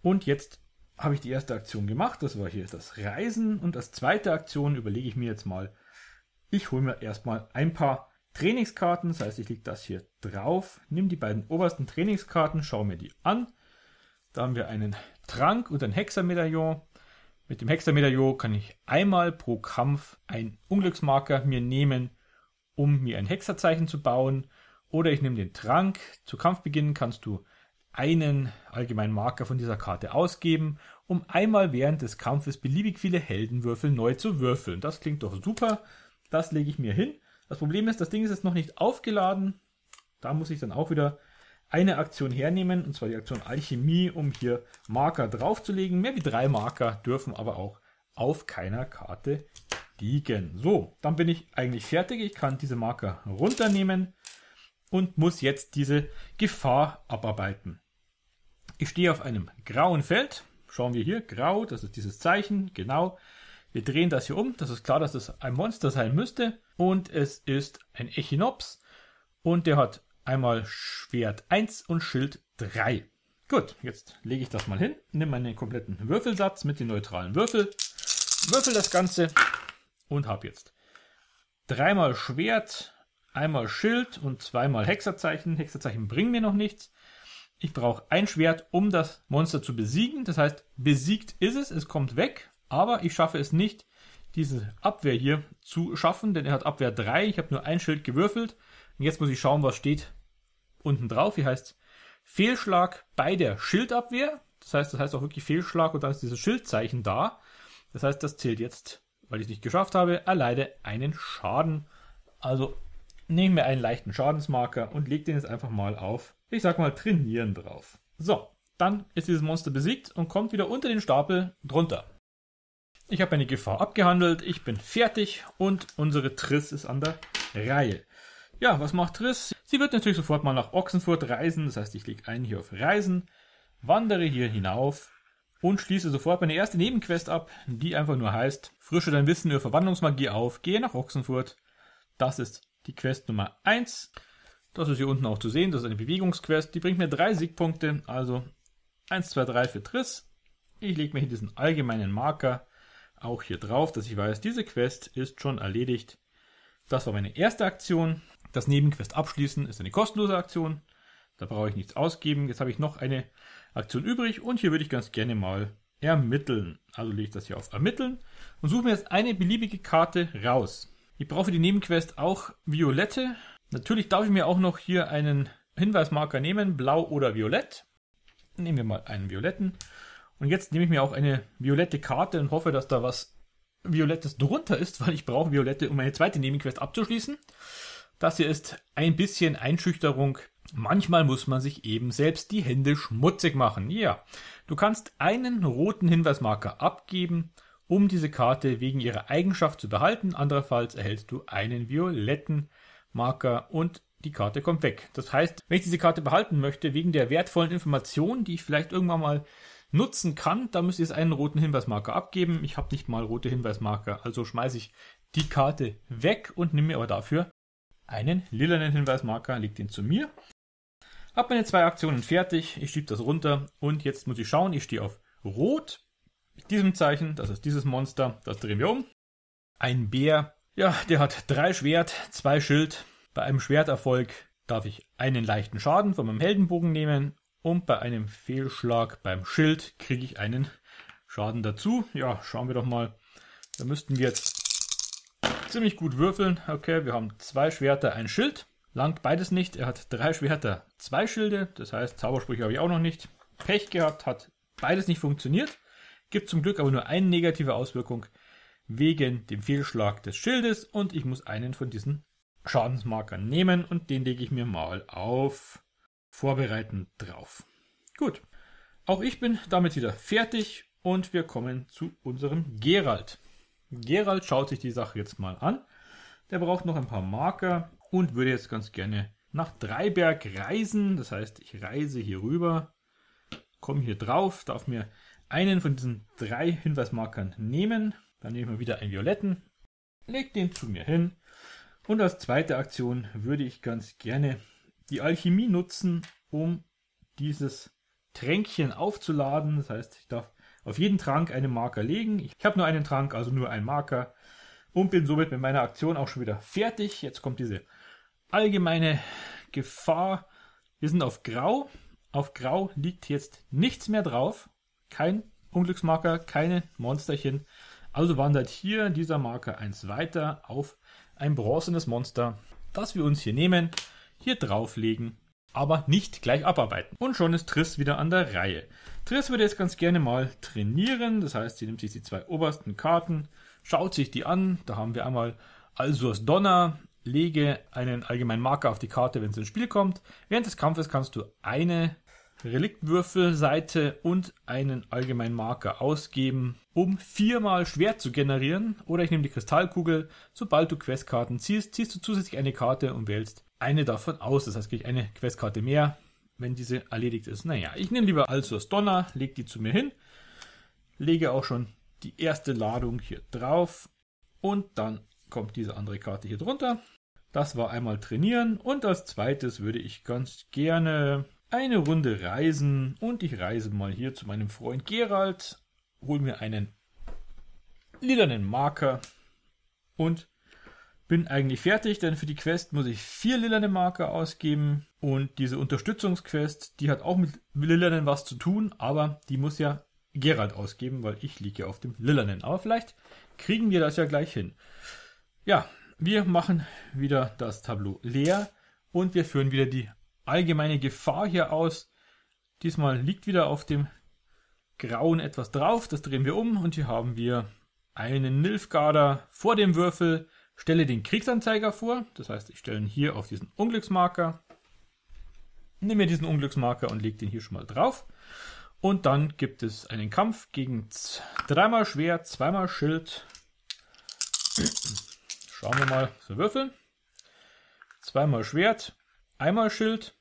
und jetzt habe ich die erste Aktion gemacht. Das war hier das Reisen und als zweite Aktion überlege ich mir jetzt mal, ich hole mir erstmal ein paar Trainingskarten, das heißt, ich lege das hier drauf, nehme die beiden obersten Trainingskarten, schaue mir die an da haben wir einen Trank und ein Hexermedaillon. Mit dem Hexermedaillon kann ich einmal pro Kampf einen Unglücksmarker mir nehmen, um mir ein Hexerzeichen zu bauen. Oder ich nehme den Trank. Zu Kampfbeginn kannst du einen allgemeinen Marker von dieser Karte ausgeben, um einmal während des Kampfes beliebig viele Heldenwürfel neu zu würfeln. Das klingt doch super. Das lege ich mir hin. Das Problem ist, das Ding ist jetzt noch nicht aufgeladen. Da muss ich dann auch wieder eine Aktion hernehmen, und zwar die Aktion Alchemie, um hier Marker draufzulegen. Mehr wie drei Marker dürfen aber auch auf keiner Karte liegen. So, dann bin ich eigentlich fertig. Ich kann diese Marker runternehmen und muss jetzt diese Gefahr abarbeiten. Ich stehe auf einem grauen Feld. Schauen wir hier, grau, das ist dieses Zeichen, genau. Wir drehen das hier um. Das ist klar, dass das ein Monster sein müsste. Und es ist ein Echinops. Und der hat Einmal Schwert 1 und Schild 3. Gut, jetzt lege ich das mal hin, nehme meinen kompletten Würfelsatz mit den neutralen Würfel, würfel das Ganze und habe jetzt dreimal Schwert, einmal Schild und zweimal Hexerzeichen. Hexerzeichen bringen mir noch nichts. Ich brauche ein Schwert, um das Monster zu besiegen. Das heißt, besiegt ist es, es kommt weg, aber ich schaffe es nicht, diese Abwehr hier zu schaffen, denn er hat Abwehr 3, ich habe nur ein Schild gewürfelt. Und jetzt muss ich schauen, was steht unten drauf. Hier heißt Fehlschlag bei der Schildabwehr. Das heißt, das heißt auch wirklich Fehlschlag und dann ist dieses Schildzeichen da. Das heißt, das zählt jetzt, weil ich es nicht geschafft habe, erleide einen Schaden. Also nehme mir einen leichten Schadensmarker und lege den jetzt einfach mal auf, ich sag mal, trainieren drauf. So, dann ist dieses Monster besiegt und kommt wieder unter den Stapel drunter. Ich habe eine Gefahr abgehandelt, ich bin fertig und unsere Triss ist an der Reihe. Ja, was macht Triss? Sie wird natürlich sofort mal nach Ochsenfurt reisen. Das heißt, ich lege ein hier auf Reisen, wandere hier hinauf und schließe sofort meine erste Nebenquest ab, die einfach nur heißt, frische dein Wissen über Verwandlungsmagie auf, gehe nach Ochsenfurt. Das ist die Quest Nummer 1. Das ist hier unten auch zu sehen. Das ist eine Bewegungsquest. Die bringt mir drei Siegpunkte. Also 1, 2, 3 für Triss. Ich lege mir hier diesen allgemeinen Marker auch hier drauf, dass ich weiß, diese Quest ist schon erledigt. Das war meine erste Aktion. Das Nebenquest abschließen ist eine kostenlose Aktion. Da brauche ich nichts ausgeben. Jetzt habe ich noch eine Aktion übrig und hier würde ich ganz gerne mal ermitteln. Also lege ich das hier auf ermitteln und suche mir jetzt eine beliebige Karte raus. Ich brauche für die Nebenquest auch Violette. Natürlich darf ich mir auch noch hier einen Hinweismarker nehmen, blau oder violett. Nehmen wir mal einen violetten. Und jetzt nehme ich mir auch eine violette Karte und hoffe, dass da was Violettes drunter ist, [LAUGHS] weil ich brauche Violette, um meine zweite Nebenquest abzuschließen. Das hier ist ein bisschen Einschüchterung. Manchmal muss man sich eben selbst die Hände schmutzig machen. Ja, du kannst einen roten Hinweismarker abgeben, um diese Karte wegen ihrer Eigenschaft zu behalten. Andererfalls erhältst du einen violetten Marker und die Karte kommt weg. Das heißt, wenn ich diese Karte behalten möchte, wegen der wertvollen Information, die ich vielleicht irgendwann mal nutzen kann, dann müsste ich jetzt einen roten Hinweismarker abgeben. Ich habe nicht mal rote Hinweismarker, also schmeiße ich die Karte weg und nehme mir aber dafür einen lilanen Hinweismarker legt ihn zu mir. Hab meine zwei Aktionen fertig. Ich schiebe das runter. Und jetzt muss ich schauen. Ich stehe auf Rot. Mit diesem Zeichen. Das ist dieses Monster. Das drehen wir um. Ein Bär. Ja, der hat drei Schwert, zwei Schild. Bei einem Schwerterfolg darf ich einen leichten Schaden von meinem Heldenbogen nehmen. Und bei einem Fehlschlag beim Schild kriege ich einen Schaden dazu. Ja, schauen wir doch mal. Da müssten wir jetzt ziemlich gut würfeln. Okay, wir haben zwei Schwerter, ein Schild. Langt beides nicht. Er hat drei Schwerter, zwei Schilde. Das heißt, Zaubersprüche habe ich auch noch nicht. Pech gehabt, hat beides nicht funktioniert. Gibt zum Glück aber nur eine negative Auswirkung wegen dem Fehlschlag des Schildes und ich muss einen von diesen Schadensmarkern nehmen und den lege ich mir mal auf Vorbereiten drauf. Gut. Auch ich bin damit wieder fertig und wir kommen zu unserem Gerald. Gerald schaut sich die Sache jetzt mal an. Der braucht noch ein paar Marker und würde jetzt ganz gerne nach Dreiberg reisen. Das heißt, ich reise hier rüber, komme hier drauf, darf mir einen von diesen drei Hinweismarkern nehmen. Dann nehme ich mir wieder einen violetten, leg den zu mir hin. Und als zweite Aktion würde ich ganz gerne die Alchemie nutzen, um dieses Tränkchen aufzuladen. Das heißt, ich darf auf jeden Trank einen Marker legen. Ich habe nur einen Trank, also nur einen Marker und bin somit mit meiner Aktion auch schon wieder fertig. Jetzt kommt diese allgemeine Gefahr. Wir sind auf Grau. Auf Grau liegt jetzt nichts mehr drauf. Kein Unglücksmarker, keine Monsterchen. Also wandert hier dieser Marker eins weiter auf ein bronzenes Monster, das wir uns hier nehmen, hier drauflegen aber nicht gleich abarbeiten. Und schon ist Triss wieder an der Reihe. Triss würde jetzt ganz gerne mal trainieren, das heißt, sie nimmt sich die zwei obersten Karten, schaut sich die an, da haben wir einmal Alsurs Donner, lege einen allgemeinen Marker auf die Karte, wenn es ins Spiel kommt. Während des Kampfes kannst du eine Reliktwürfelseite und einen allgemeinen Marker ausgeben, um viermal Schwert zu generieren. Oder ich nehme die Kristallkugel. Sobald du Questkarten ziehst, ziehst du zusätzlich eine Karte und wählst eine davon aus. Das heißt, kriege ich eine Questkarte mehr, wenn diese erledigt ist. Naja, ich nehme lieber Alsos Donner, lege die zu mir hin, lege auch schon die erste Ladung hier drauf und dann kommt diese andere Karte hier drunter. Das war einmal trainieren und als zweites würde ich ganz gerne eine Runde reisen und ich reise mal hier zu meinem Freund Gerald, hole mir einen lilanen Marker und bin eigentlich fertig, denn für die Quest muss ich vier lilane Marker ausgeben. Und diese Unterstützungsquest, die hat auch mit lilanen was zu tun, aber die muss ja Gerald ausgeben, weil ich liege ja auf dem lilanen. Aber vielleicht kriegen wir das ja gleich hin. Ja, wir machen wieder das Tableau leer und wir führen wieder die allgemeine Gefahr hier aus. Diesmal liegt wieder auf dem Grauen etwas drauf. Das drehen wir um und hier haben wir einen Nilfgaarder vor dem Würfel, Stelle den Kriegsanzeiger vor, das heißt, ich stelle ihn hier auf diesen Unglücksmarker, nehme mir diesen Unglücksmarker und lege den hier schon mal drauf. Und dann gibt es einen Kampf gegen dreimal Schwert, zweimal Schild. [CLEARS THROAT] Schauen wir mal, so würfeln. Zweimal Schwert, einmal Schild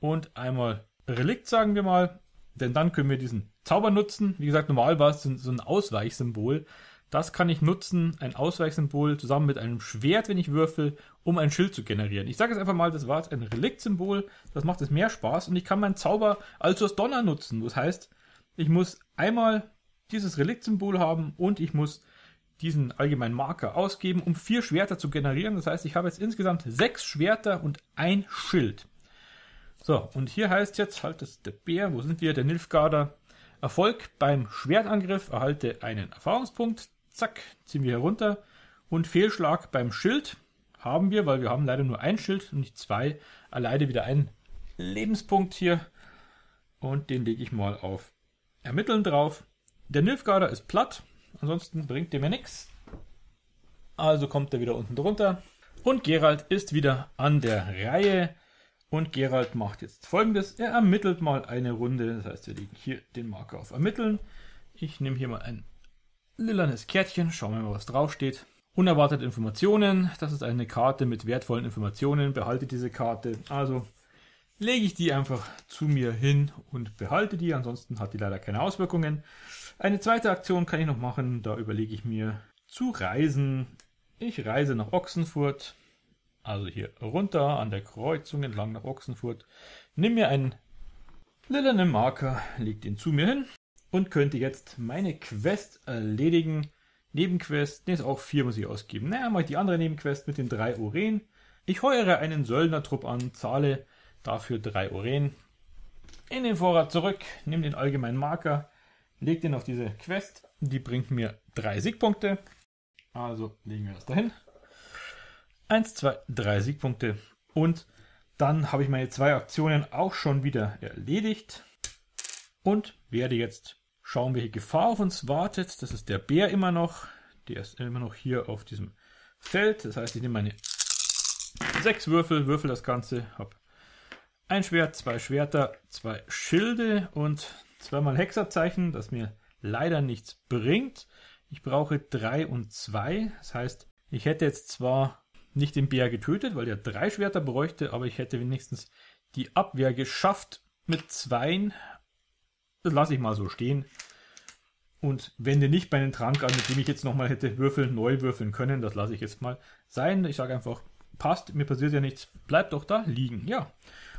und einmal Relikt, sagen wir mal. Denn dann können wir diesen Zauber nutzen. Wie gesagt, normal war es so ein Ausweichsymbol. Das kann ich nutzen, ein Ausweichsymbol zusammen mit einem Schwert, wenn ich würfel, um ein Schild zu generieren. Ich sage jetzt einfach mal, das war jetzt ein Reliktsymbol, das macht es mehr Spaß und ich kann meinen Zauber also als das Donner nutzen. Das heißt, ich muss einmal dieses Reliktsymbol haben und ich muss diesen allgemeinen Marker ausgeben, um vier Schwerter zu generieren. Das heißt, ich habe jetzt insgesamt sechs Schwerter und ein Schild. So, und hier heißt jetzt halt das der Bär, wo sind wir, der Nilfgaarder. Erfolg beim Schwertangriff erhalte einen Erfahrungspunkt. Zack, ziehen wir hier runter. Und Fehlschlag beim Schild haben wir, weil wir haben leider nur ein Schild und nicht zwei, alleine wieder einen Lebenspunkt hier. Und den lege ich mal auf Ermitteln drauf. Der Nilfgaarder ist platt, ansonsten bringt der mir nichts. Also kommt er wieder unten drunter. Und Gerald ist wieder an der Reihe. Und Gerald macht jetzt folgendes. Er ermittelt mal eine Runde. Das heißt, wir legen hier den Marker auf Ermitteln. Ich nehme hier mal einen lilanes Kärtchen, schauen wir mal, was draufsteht. Unerwartete Informationen, das ist eine Karte mit wertvollen Informationen, behalte diese Karte. Also lege ich die einfach zu mir hin und behalte die, ansonsten hat die leider keine Auswirkungen. Eine zweite Aktion kann ich noch machen, da überlege ich mir zu reisen. Ich reise nach Ochsenfurt, also hier runter an der Kreuzung entlang nach Ochsenfurt. Nimm mir einen lilanen Marker, leg den zu mir hin und könnte jetzt meine Quest erledigen. Nebenquest, ne, ist auch vier muss ich ausgeben. Naja, mache ich die andere Nebenquest mit den drei Uren. Ich heuere einen Söldnertrupp an, zahle dafür drei Uren. In den Vorrat zurück, nehme den allgemeinen Marker, leg den auf diese Quest. Die bringt mir drei Siegpunkte. Also legen wir das dahin. Eins, zwei, drei Siegpunkte. Und dann habe ich meine zwei Aktionen auch schon wieder erledigt und werde jetzt schauen, welche Gefahr auf uns wartet. Das ist der Bär immer noch. Der ist immer noch hier auf diesem Feld. Das heißt, ich nehme meine sechs Würfel, würfel das Ganze, hab ein Schwert, zwei Schwerter, zwei Schilde und zweimal Hexerzeichen, das mir leider nichts bringt. Ich brauche drei und zwei. Das heißt, ich hätte jetzt zwar nicht den Bär getötet, weil er drei Schwerter bräuchte, aber ich hätte wenigstens die Abwehr geschafft mit zweien das lasse ich mal so stehen. Und wende nicht bei meinen Trank an, mit dem ich jetzt nochmal hätte würfeln, neu würfeln können. Das lasse ich jetzt mal sein. Ich sage einfach, passt, mir passiert ja nichts. Bleibt doch da liegen. Ja.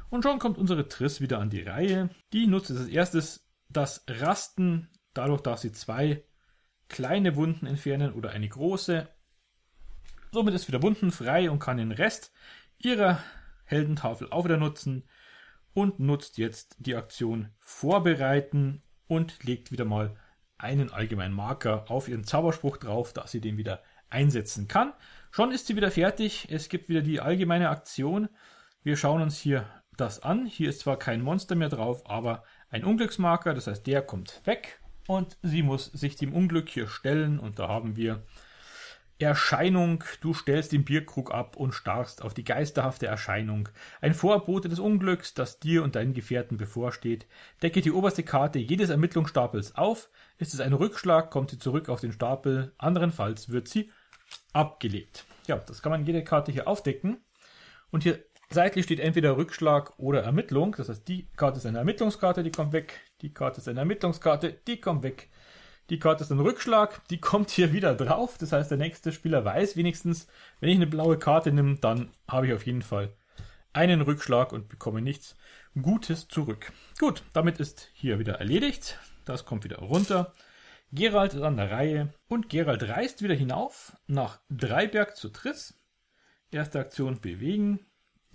Und schon kommt unsere Triss wieder an die Reihe. Die nutzt als erstes das Rasten. Dadurch darf sie zwei kleine Wunden entfernen oder eine große. Somit ist wieder Wunden frei und kann den Rest ihrer Heldentafel auch wieder nutzen und nutzt jetzt die Aktion Vorbereiten und legt wieder mal einen allgemeinen Marker auf ihren Zauberspruch drauf, dass sie den wieder einsetzen kann. Schon ist sie wieder fertig. Es gibt wieder die allgemeine Aktion. Wir schauen uns hier das an. Hier ist zwar kein Monster mehr drauf, aber ein Unglücksmarker. Das heißt, der kommt weg und sie muss sich dem Unglück hier stellen. Und da haben wir Erscheinung, du stellst den Bierkrug ab und starrst auf die geisterhafte Erscheinung, ein Vorbote des Unglücks, das dir und deinen Gefährten bevorsteht. Decke die oberste Karte jedes Ermittlungsstapels auf, ist es ein Rückschlag, kommt sie zurück auf den Stapel, anderenfalls wird sie abgelegt. Ja, das kann man jede Karte hier aufdecken. Und hier seitlich steht entweder Rückschlag oder Ermittlung. Das heißt, die Karte ist eine Ermittlungskarte, die kommt weg, die Karte ist eine Ermittlungskarte, die kommt weg. Die Karte ist ein Rückschlag, die kommt hier wieder drauf. Das heißt, der nächste Spieler weiß wenigstens, wenn ich eine blaue Karte nehme, dann habe ich auf jeden Fall einen Rückschlag und bekomme nichts Gutes zurück. Gut, damit ist hier wieder erledigt. Das kommt wieder runter. Gerald ist an der Reihe und Gerald reist wieder hinauf nach Dreiberg zu Triss. Erste Aktion bewegen,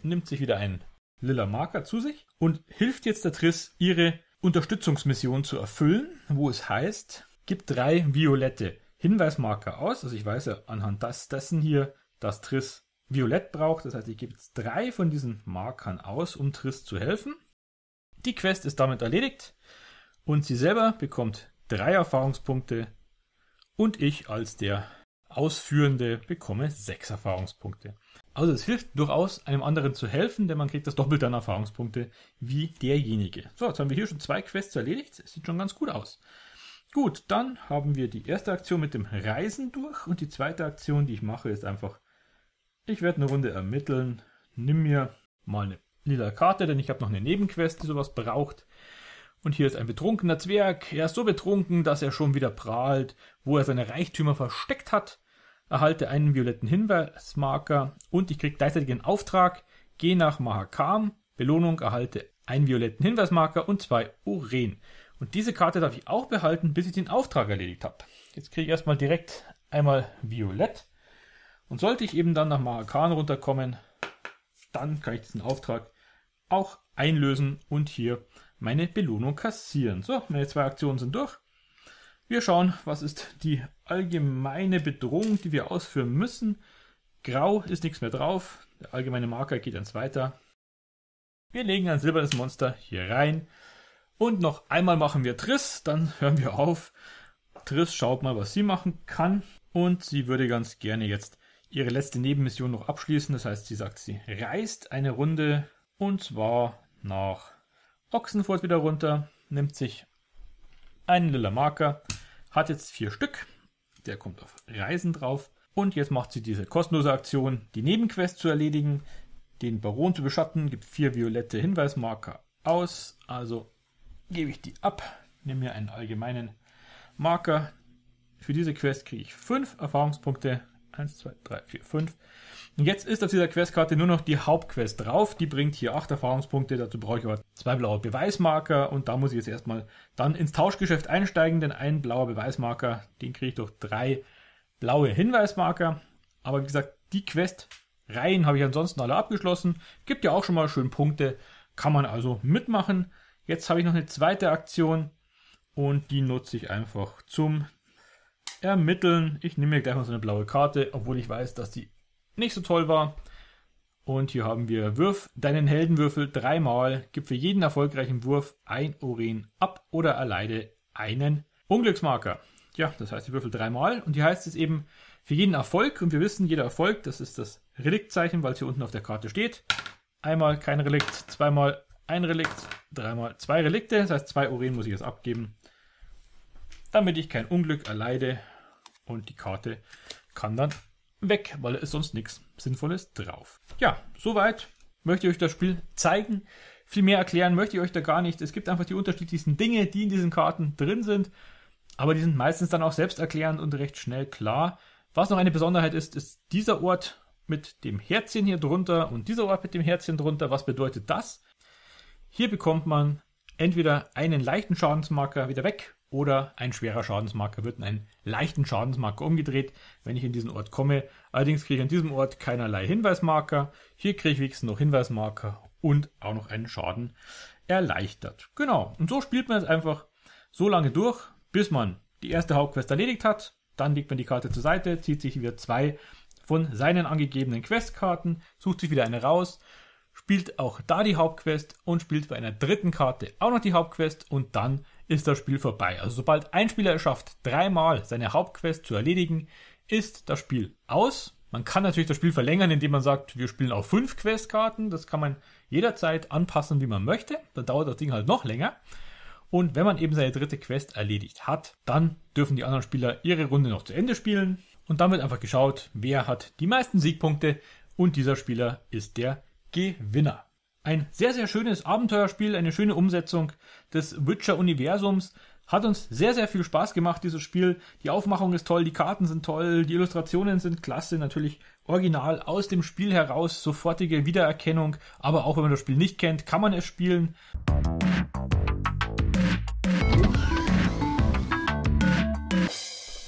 nimmt sich wieder einen lila Marker zu sich und hilft jetzt der Triss, ihre Unterstützungsmission zu erfüllen, wo es heißt, gibt drei violette Hinweismarker aus. Also ich weiß ja anhand das, dessen hier, dass Triss violett braucht. Das heißt, ich gebe jetzt drei von diesen Markern aus, um Triss zu helfen. Die Quest ist damit erledigt und sie selber bekommt drei Erfahrungspunkte und ich als der Ausführende bekomme sechs Erfahrungspunkte. Also es hilft durchaus, einem anderen zu helfen, denn man kriegt das Doppelte an Erfahrungspunkte wie derjenige. So, jetzt haben wir hier schon zwei Quests erledigt. Es sieht schon ganz gut aus. Gut, dann haben wir die erste Aktion mit dem Reisen durch und die zweite Aktion, die ich mache, ist einfach, ich werde eine Runde ermitteln, nimm mir mal eine lila Karte, denn ich habe noch eine Nebenquest, die sowas braucht. Und hier ist ein betrunkener Zwerg. Er ist so betrunken, dass er schon wieder prahlt, wo er seine Reichtümer versteckt hat. Erhalte einen violetten Hinweismarker und ich kriege gleichzeitig einen Auftrag. Geh nach Mahakam. Belohnung erhalte einen violetten Hinweismarker und zwei Uren. Und diese Karte darf ich auch behalten, bis ich den Auftrag erledigt habe. Jetzt kriege ich erstmal direkt einmal Violett. Und sollte ich eben dann nach Marakan runterkommen, dann kann ich diesen Auftrag auch einlösen und hier meine Belohnung kassieren. So, meine zwei Aktionen sind durch. Wir schauen, was ist die allgemeine Bedrohung, die wir ausführen müssen. Grau ist nichts mehr drauf. Der allgemeine Marker geht ans weiter. Wir legen ein silbernes Monster hier rein. Und noch einmal machen wir Triss, dann hören wir auf. Triss schaut mal, was sie machen kann. Und sie würde ganz gerne jetzt ihre letzte Nebenmission noch abschließen. Das heißt, sie sagt, sie reist eine Runde und zwar nach Ochsenfurt wieder runter, nimmt sich einen lila Marker, hat jetzt vier Stück. Der kommt auf Reisen drauf. Und jetzt macht sie diese kostenlose Aktion, die Nebenquest zu erledigen, den Baron zu beschatten, gibt vier violette Hinweismarker aus, also gebe ich die ab, nehme mir einen allgemeinen Marker. Für diese Quest kriege ich 5 Erfahrungspunkte. 1, 2, 3, 4, 5. Und jetzt ist auf dieser Questkarte nur noch die Hauptquest drauf. Die bringt hier 8 Erfahrungspunkte. Dazu brauche ich aber zwei blaue Beweismarker. Und da muss ich jetzt erstmal dann ins Tauschgeschäft einsteigen, denn ein blauer Beweismarker, den kriege ich durch drei blaue Hinweismarker. Aber wie gesagt, die Questreihen habe ich ansonsten alle abgeschlossen. Gibt ja auch schon mal schön Punkte. Kann man also mitmachen. Jetzt habe ich noch eine zweite Aktion und die nutze ich einfach zum Ermitteln. Ich nehme mir gleich mal so eine blaue Karte, obwohl ich weiß, dass die nicht so toll war. Und hier haben wir Wirf deinen Heldenwürfel dreimal, gib für jeden erfolgreichen Wurf ein Urin ab oder erleide einen Unglücksmarker. Ja, das heißt, ich würfel dreimal und hier heißt es eben für jeden Erfolg und wir wissen, jeder Erfolg, das ist das Reliktzeichen, weil es hier unten auf der Karte steht. Einmal kein Relikt, zweimal ein Relikt, dreimal zwei Relikte, das heißt zwei Urin muss ich jetzt abgeben, damit ich kein Unglück erleide und die Karte kann dann weg, weil es sonst nichts Sinnvolles drauf. Ja, soweit möchte ich euch das Spiel zeigen. Viel mehr erklären möchte ich euch da gar nicht. Es gibt einfach die unterschiedlichsten Dinge, die in diesen Karten drin sind, aber die sind meistens dann auch selbsterklärend und recht schnell klar. Was noch eine Besonderheit ist, ist dieser Ort mit dem Herzchen hier drunter und dieser Ort mit dem Herzchen drunter. Was bedeutet das? Hier bekommt man entweder einen leichten Schadensmarker wieder weg oder ein schwerer Schadensmarker wird in einen leichten Schadensmarker umgedreht, wenn ich in diesen Ort komme. Allerdings kriege ich an diesem Ort keinerlei Hinweismarker. Hier kriege ich wenigstens noch Hinweismarker und auch noch einen Schaden erleichtert. Genau. Und so spielt man es einfach so lange durch, bis man die erste Hauptquest erledigt hat. Dann legt man die Karte zur Seite, zieht sich wieder zwei von seinen angegebenen Questkarten, sucht sich wieder eine raus spielt auch da die Hauptquest und spielt bei einer dritten Karte auch noch die Hauptquest und dann ist das Spiel vorbei. Also sobald ein Spieler es schafft, dreimal seine Hauptquest zu erledigen, ist das Spiel aus. Man kann natürlich das Spiel verlängern, indem man sagt, wir spielen auf fünf Questkarten. Das kann man jederzeit anpassen, wie man möchte. Dann dauert das Ding halt noch länger. Und wenn man eben seine dritte Quest erledigt hat, dann dürfen die anderen Spieler ihre Runde noch zu Ende spielen. Und dann wird einfach geschaut, wer hat die meisten Siegpunkte. Und dieser Spieler ist der Gewinner. Ein sehr, sehr schönes Abenteuerspiel, eine schöne Umsetzung des Witcher-Universums. Hat uns sehr, sehr viel Spaß gemacht, dieses Spiel. Die Aufmachung ist toll, die Karten sind toll, die Illustrationen sind klasse, natürlich original aus dem Spiel heraus, sofortige Wiedererkennung. Aber auch wenn man das Spiel nicht kennt, kann man es spielen.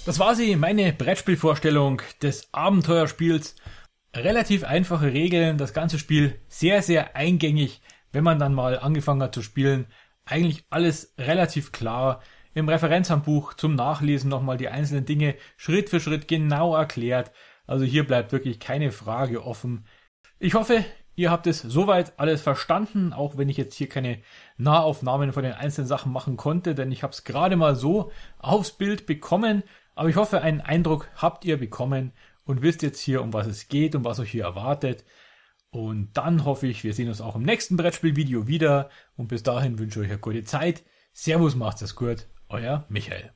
Das war sie, meine Brettspielvorstellung des Abenteuerspiels relativ einfache Regeln, das ganze Spiel sehr, sehr eingängig, wenn man dann mal angefangen hat zu spielen. Eigentlich alles relativ klar. Im Referenzhandbuch zum Nachlesen nochmal die einzelnen Dinge Schritt für Schritt genau erklärt. Also hier bleibt wirklich keine Frage offen. Ich hoffe, ihr habt es soweit alles verstanden, auch wenn ich jetzt hier keine Nahaufnahmen von den einzelnen Sachen machen konnte, denn ich habe es gerade mal so aufs Bild bekommen. Aber ich hoffe, einen Eindruck habt ihr bekommen und wisst jetzt hier, um was es geht, und was euch hier erwartet. Und dann hoffe ich, wir sehen uns auch im nächsten Brettspielvideo wieder. Und bis dahin wünsche ich euch eine gute Zeit. Servus, macht's es gut. Euer Michael.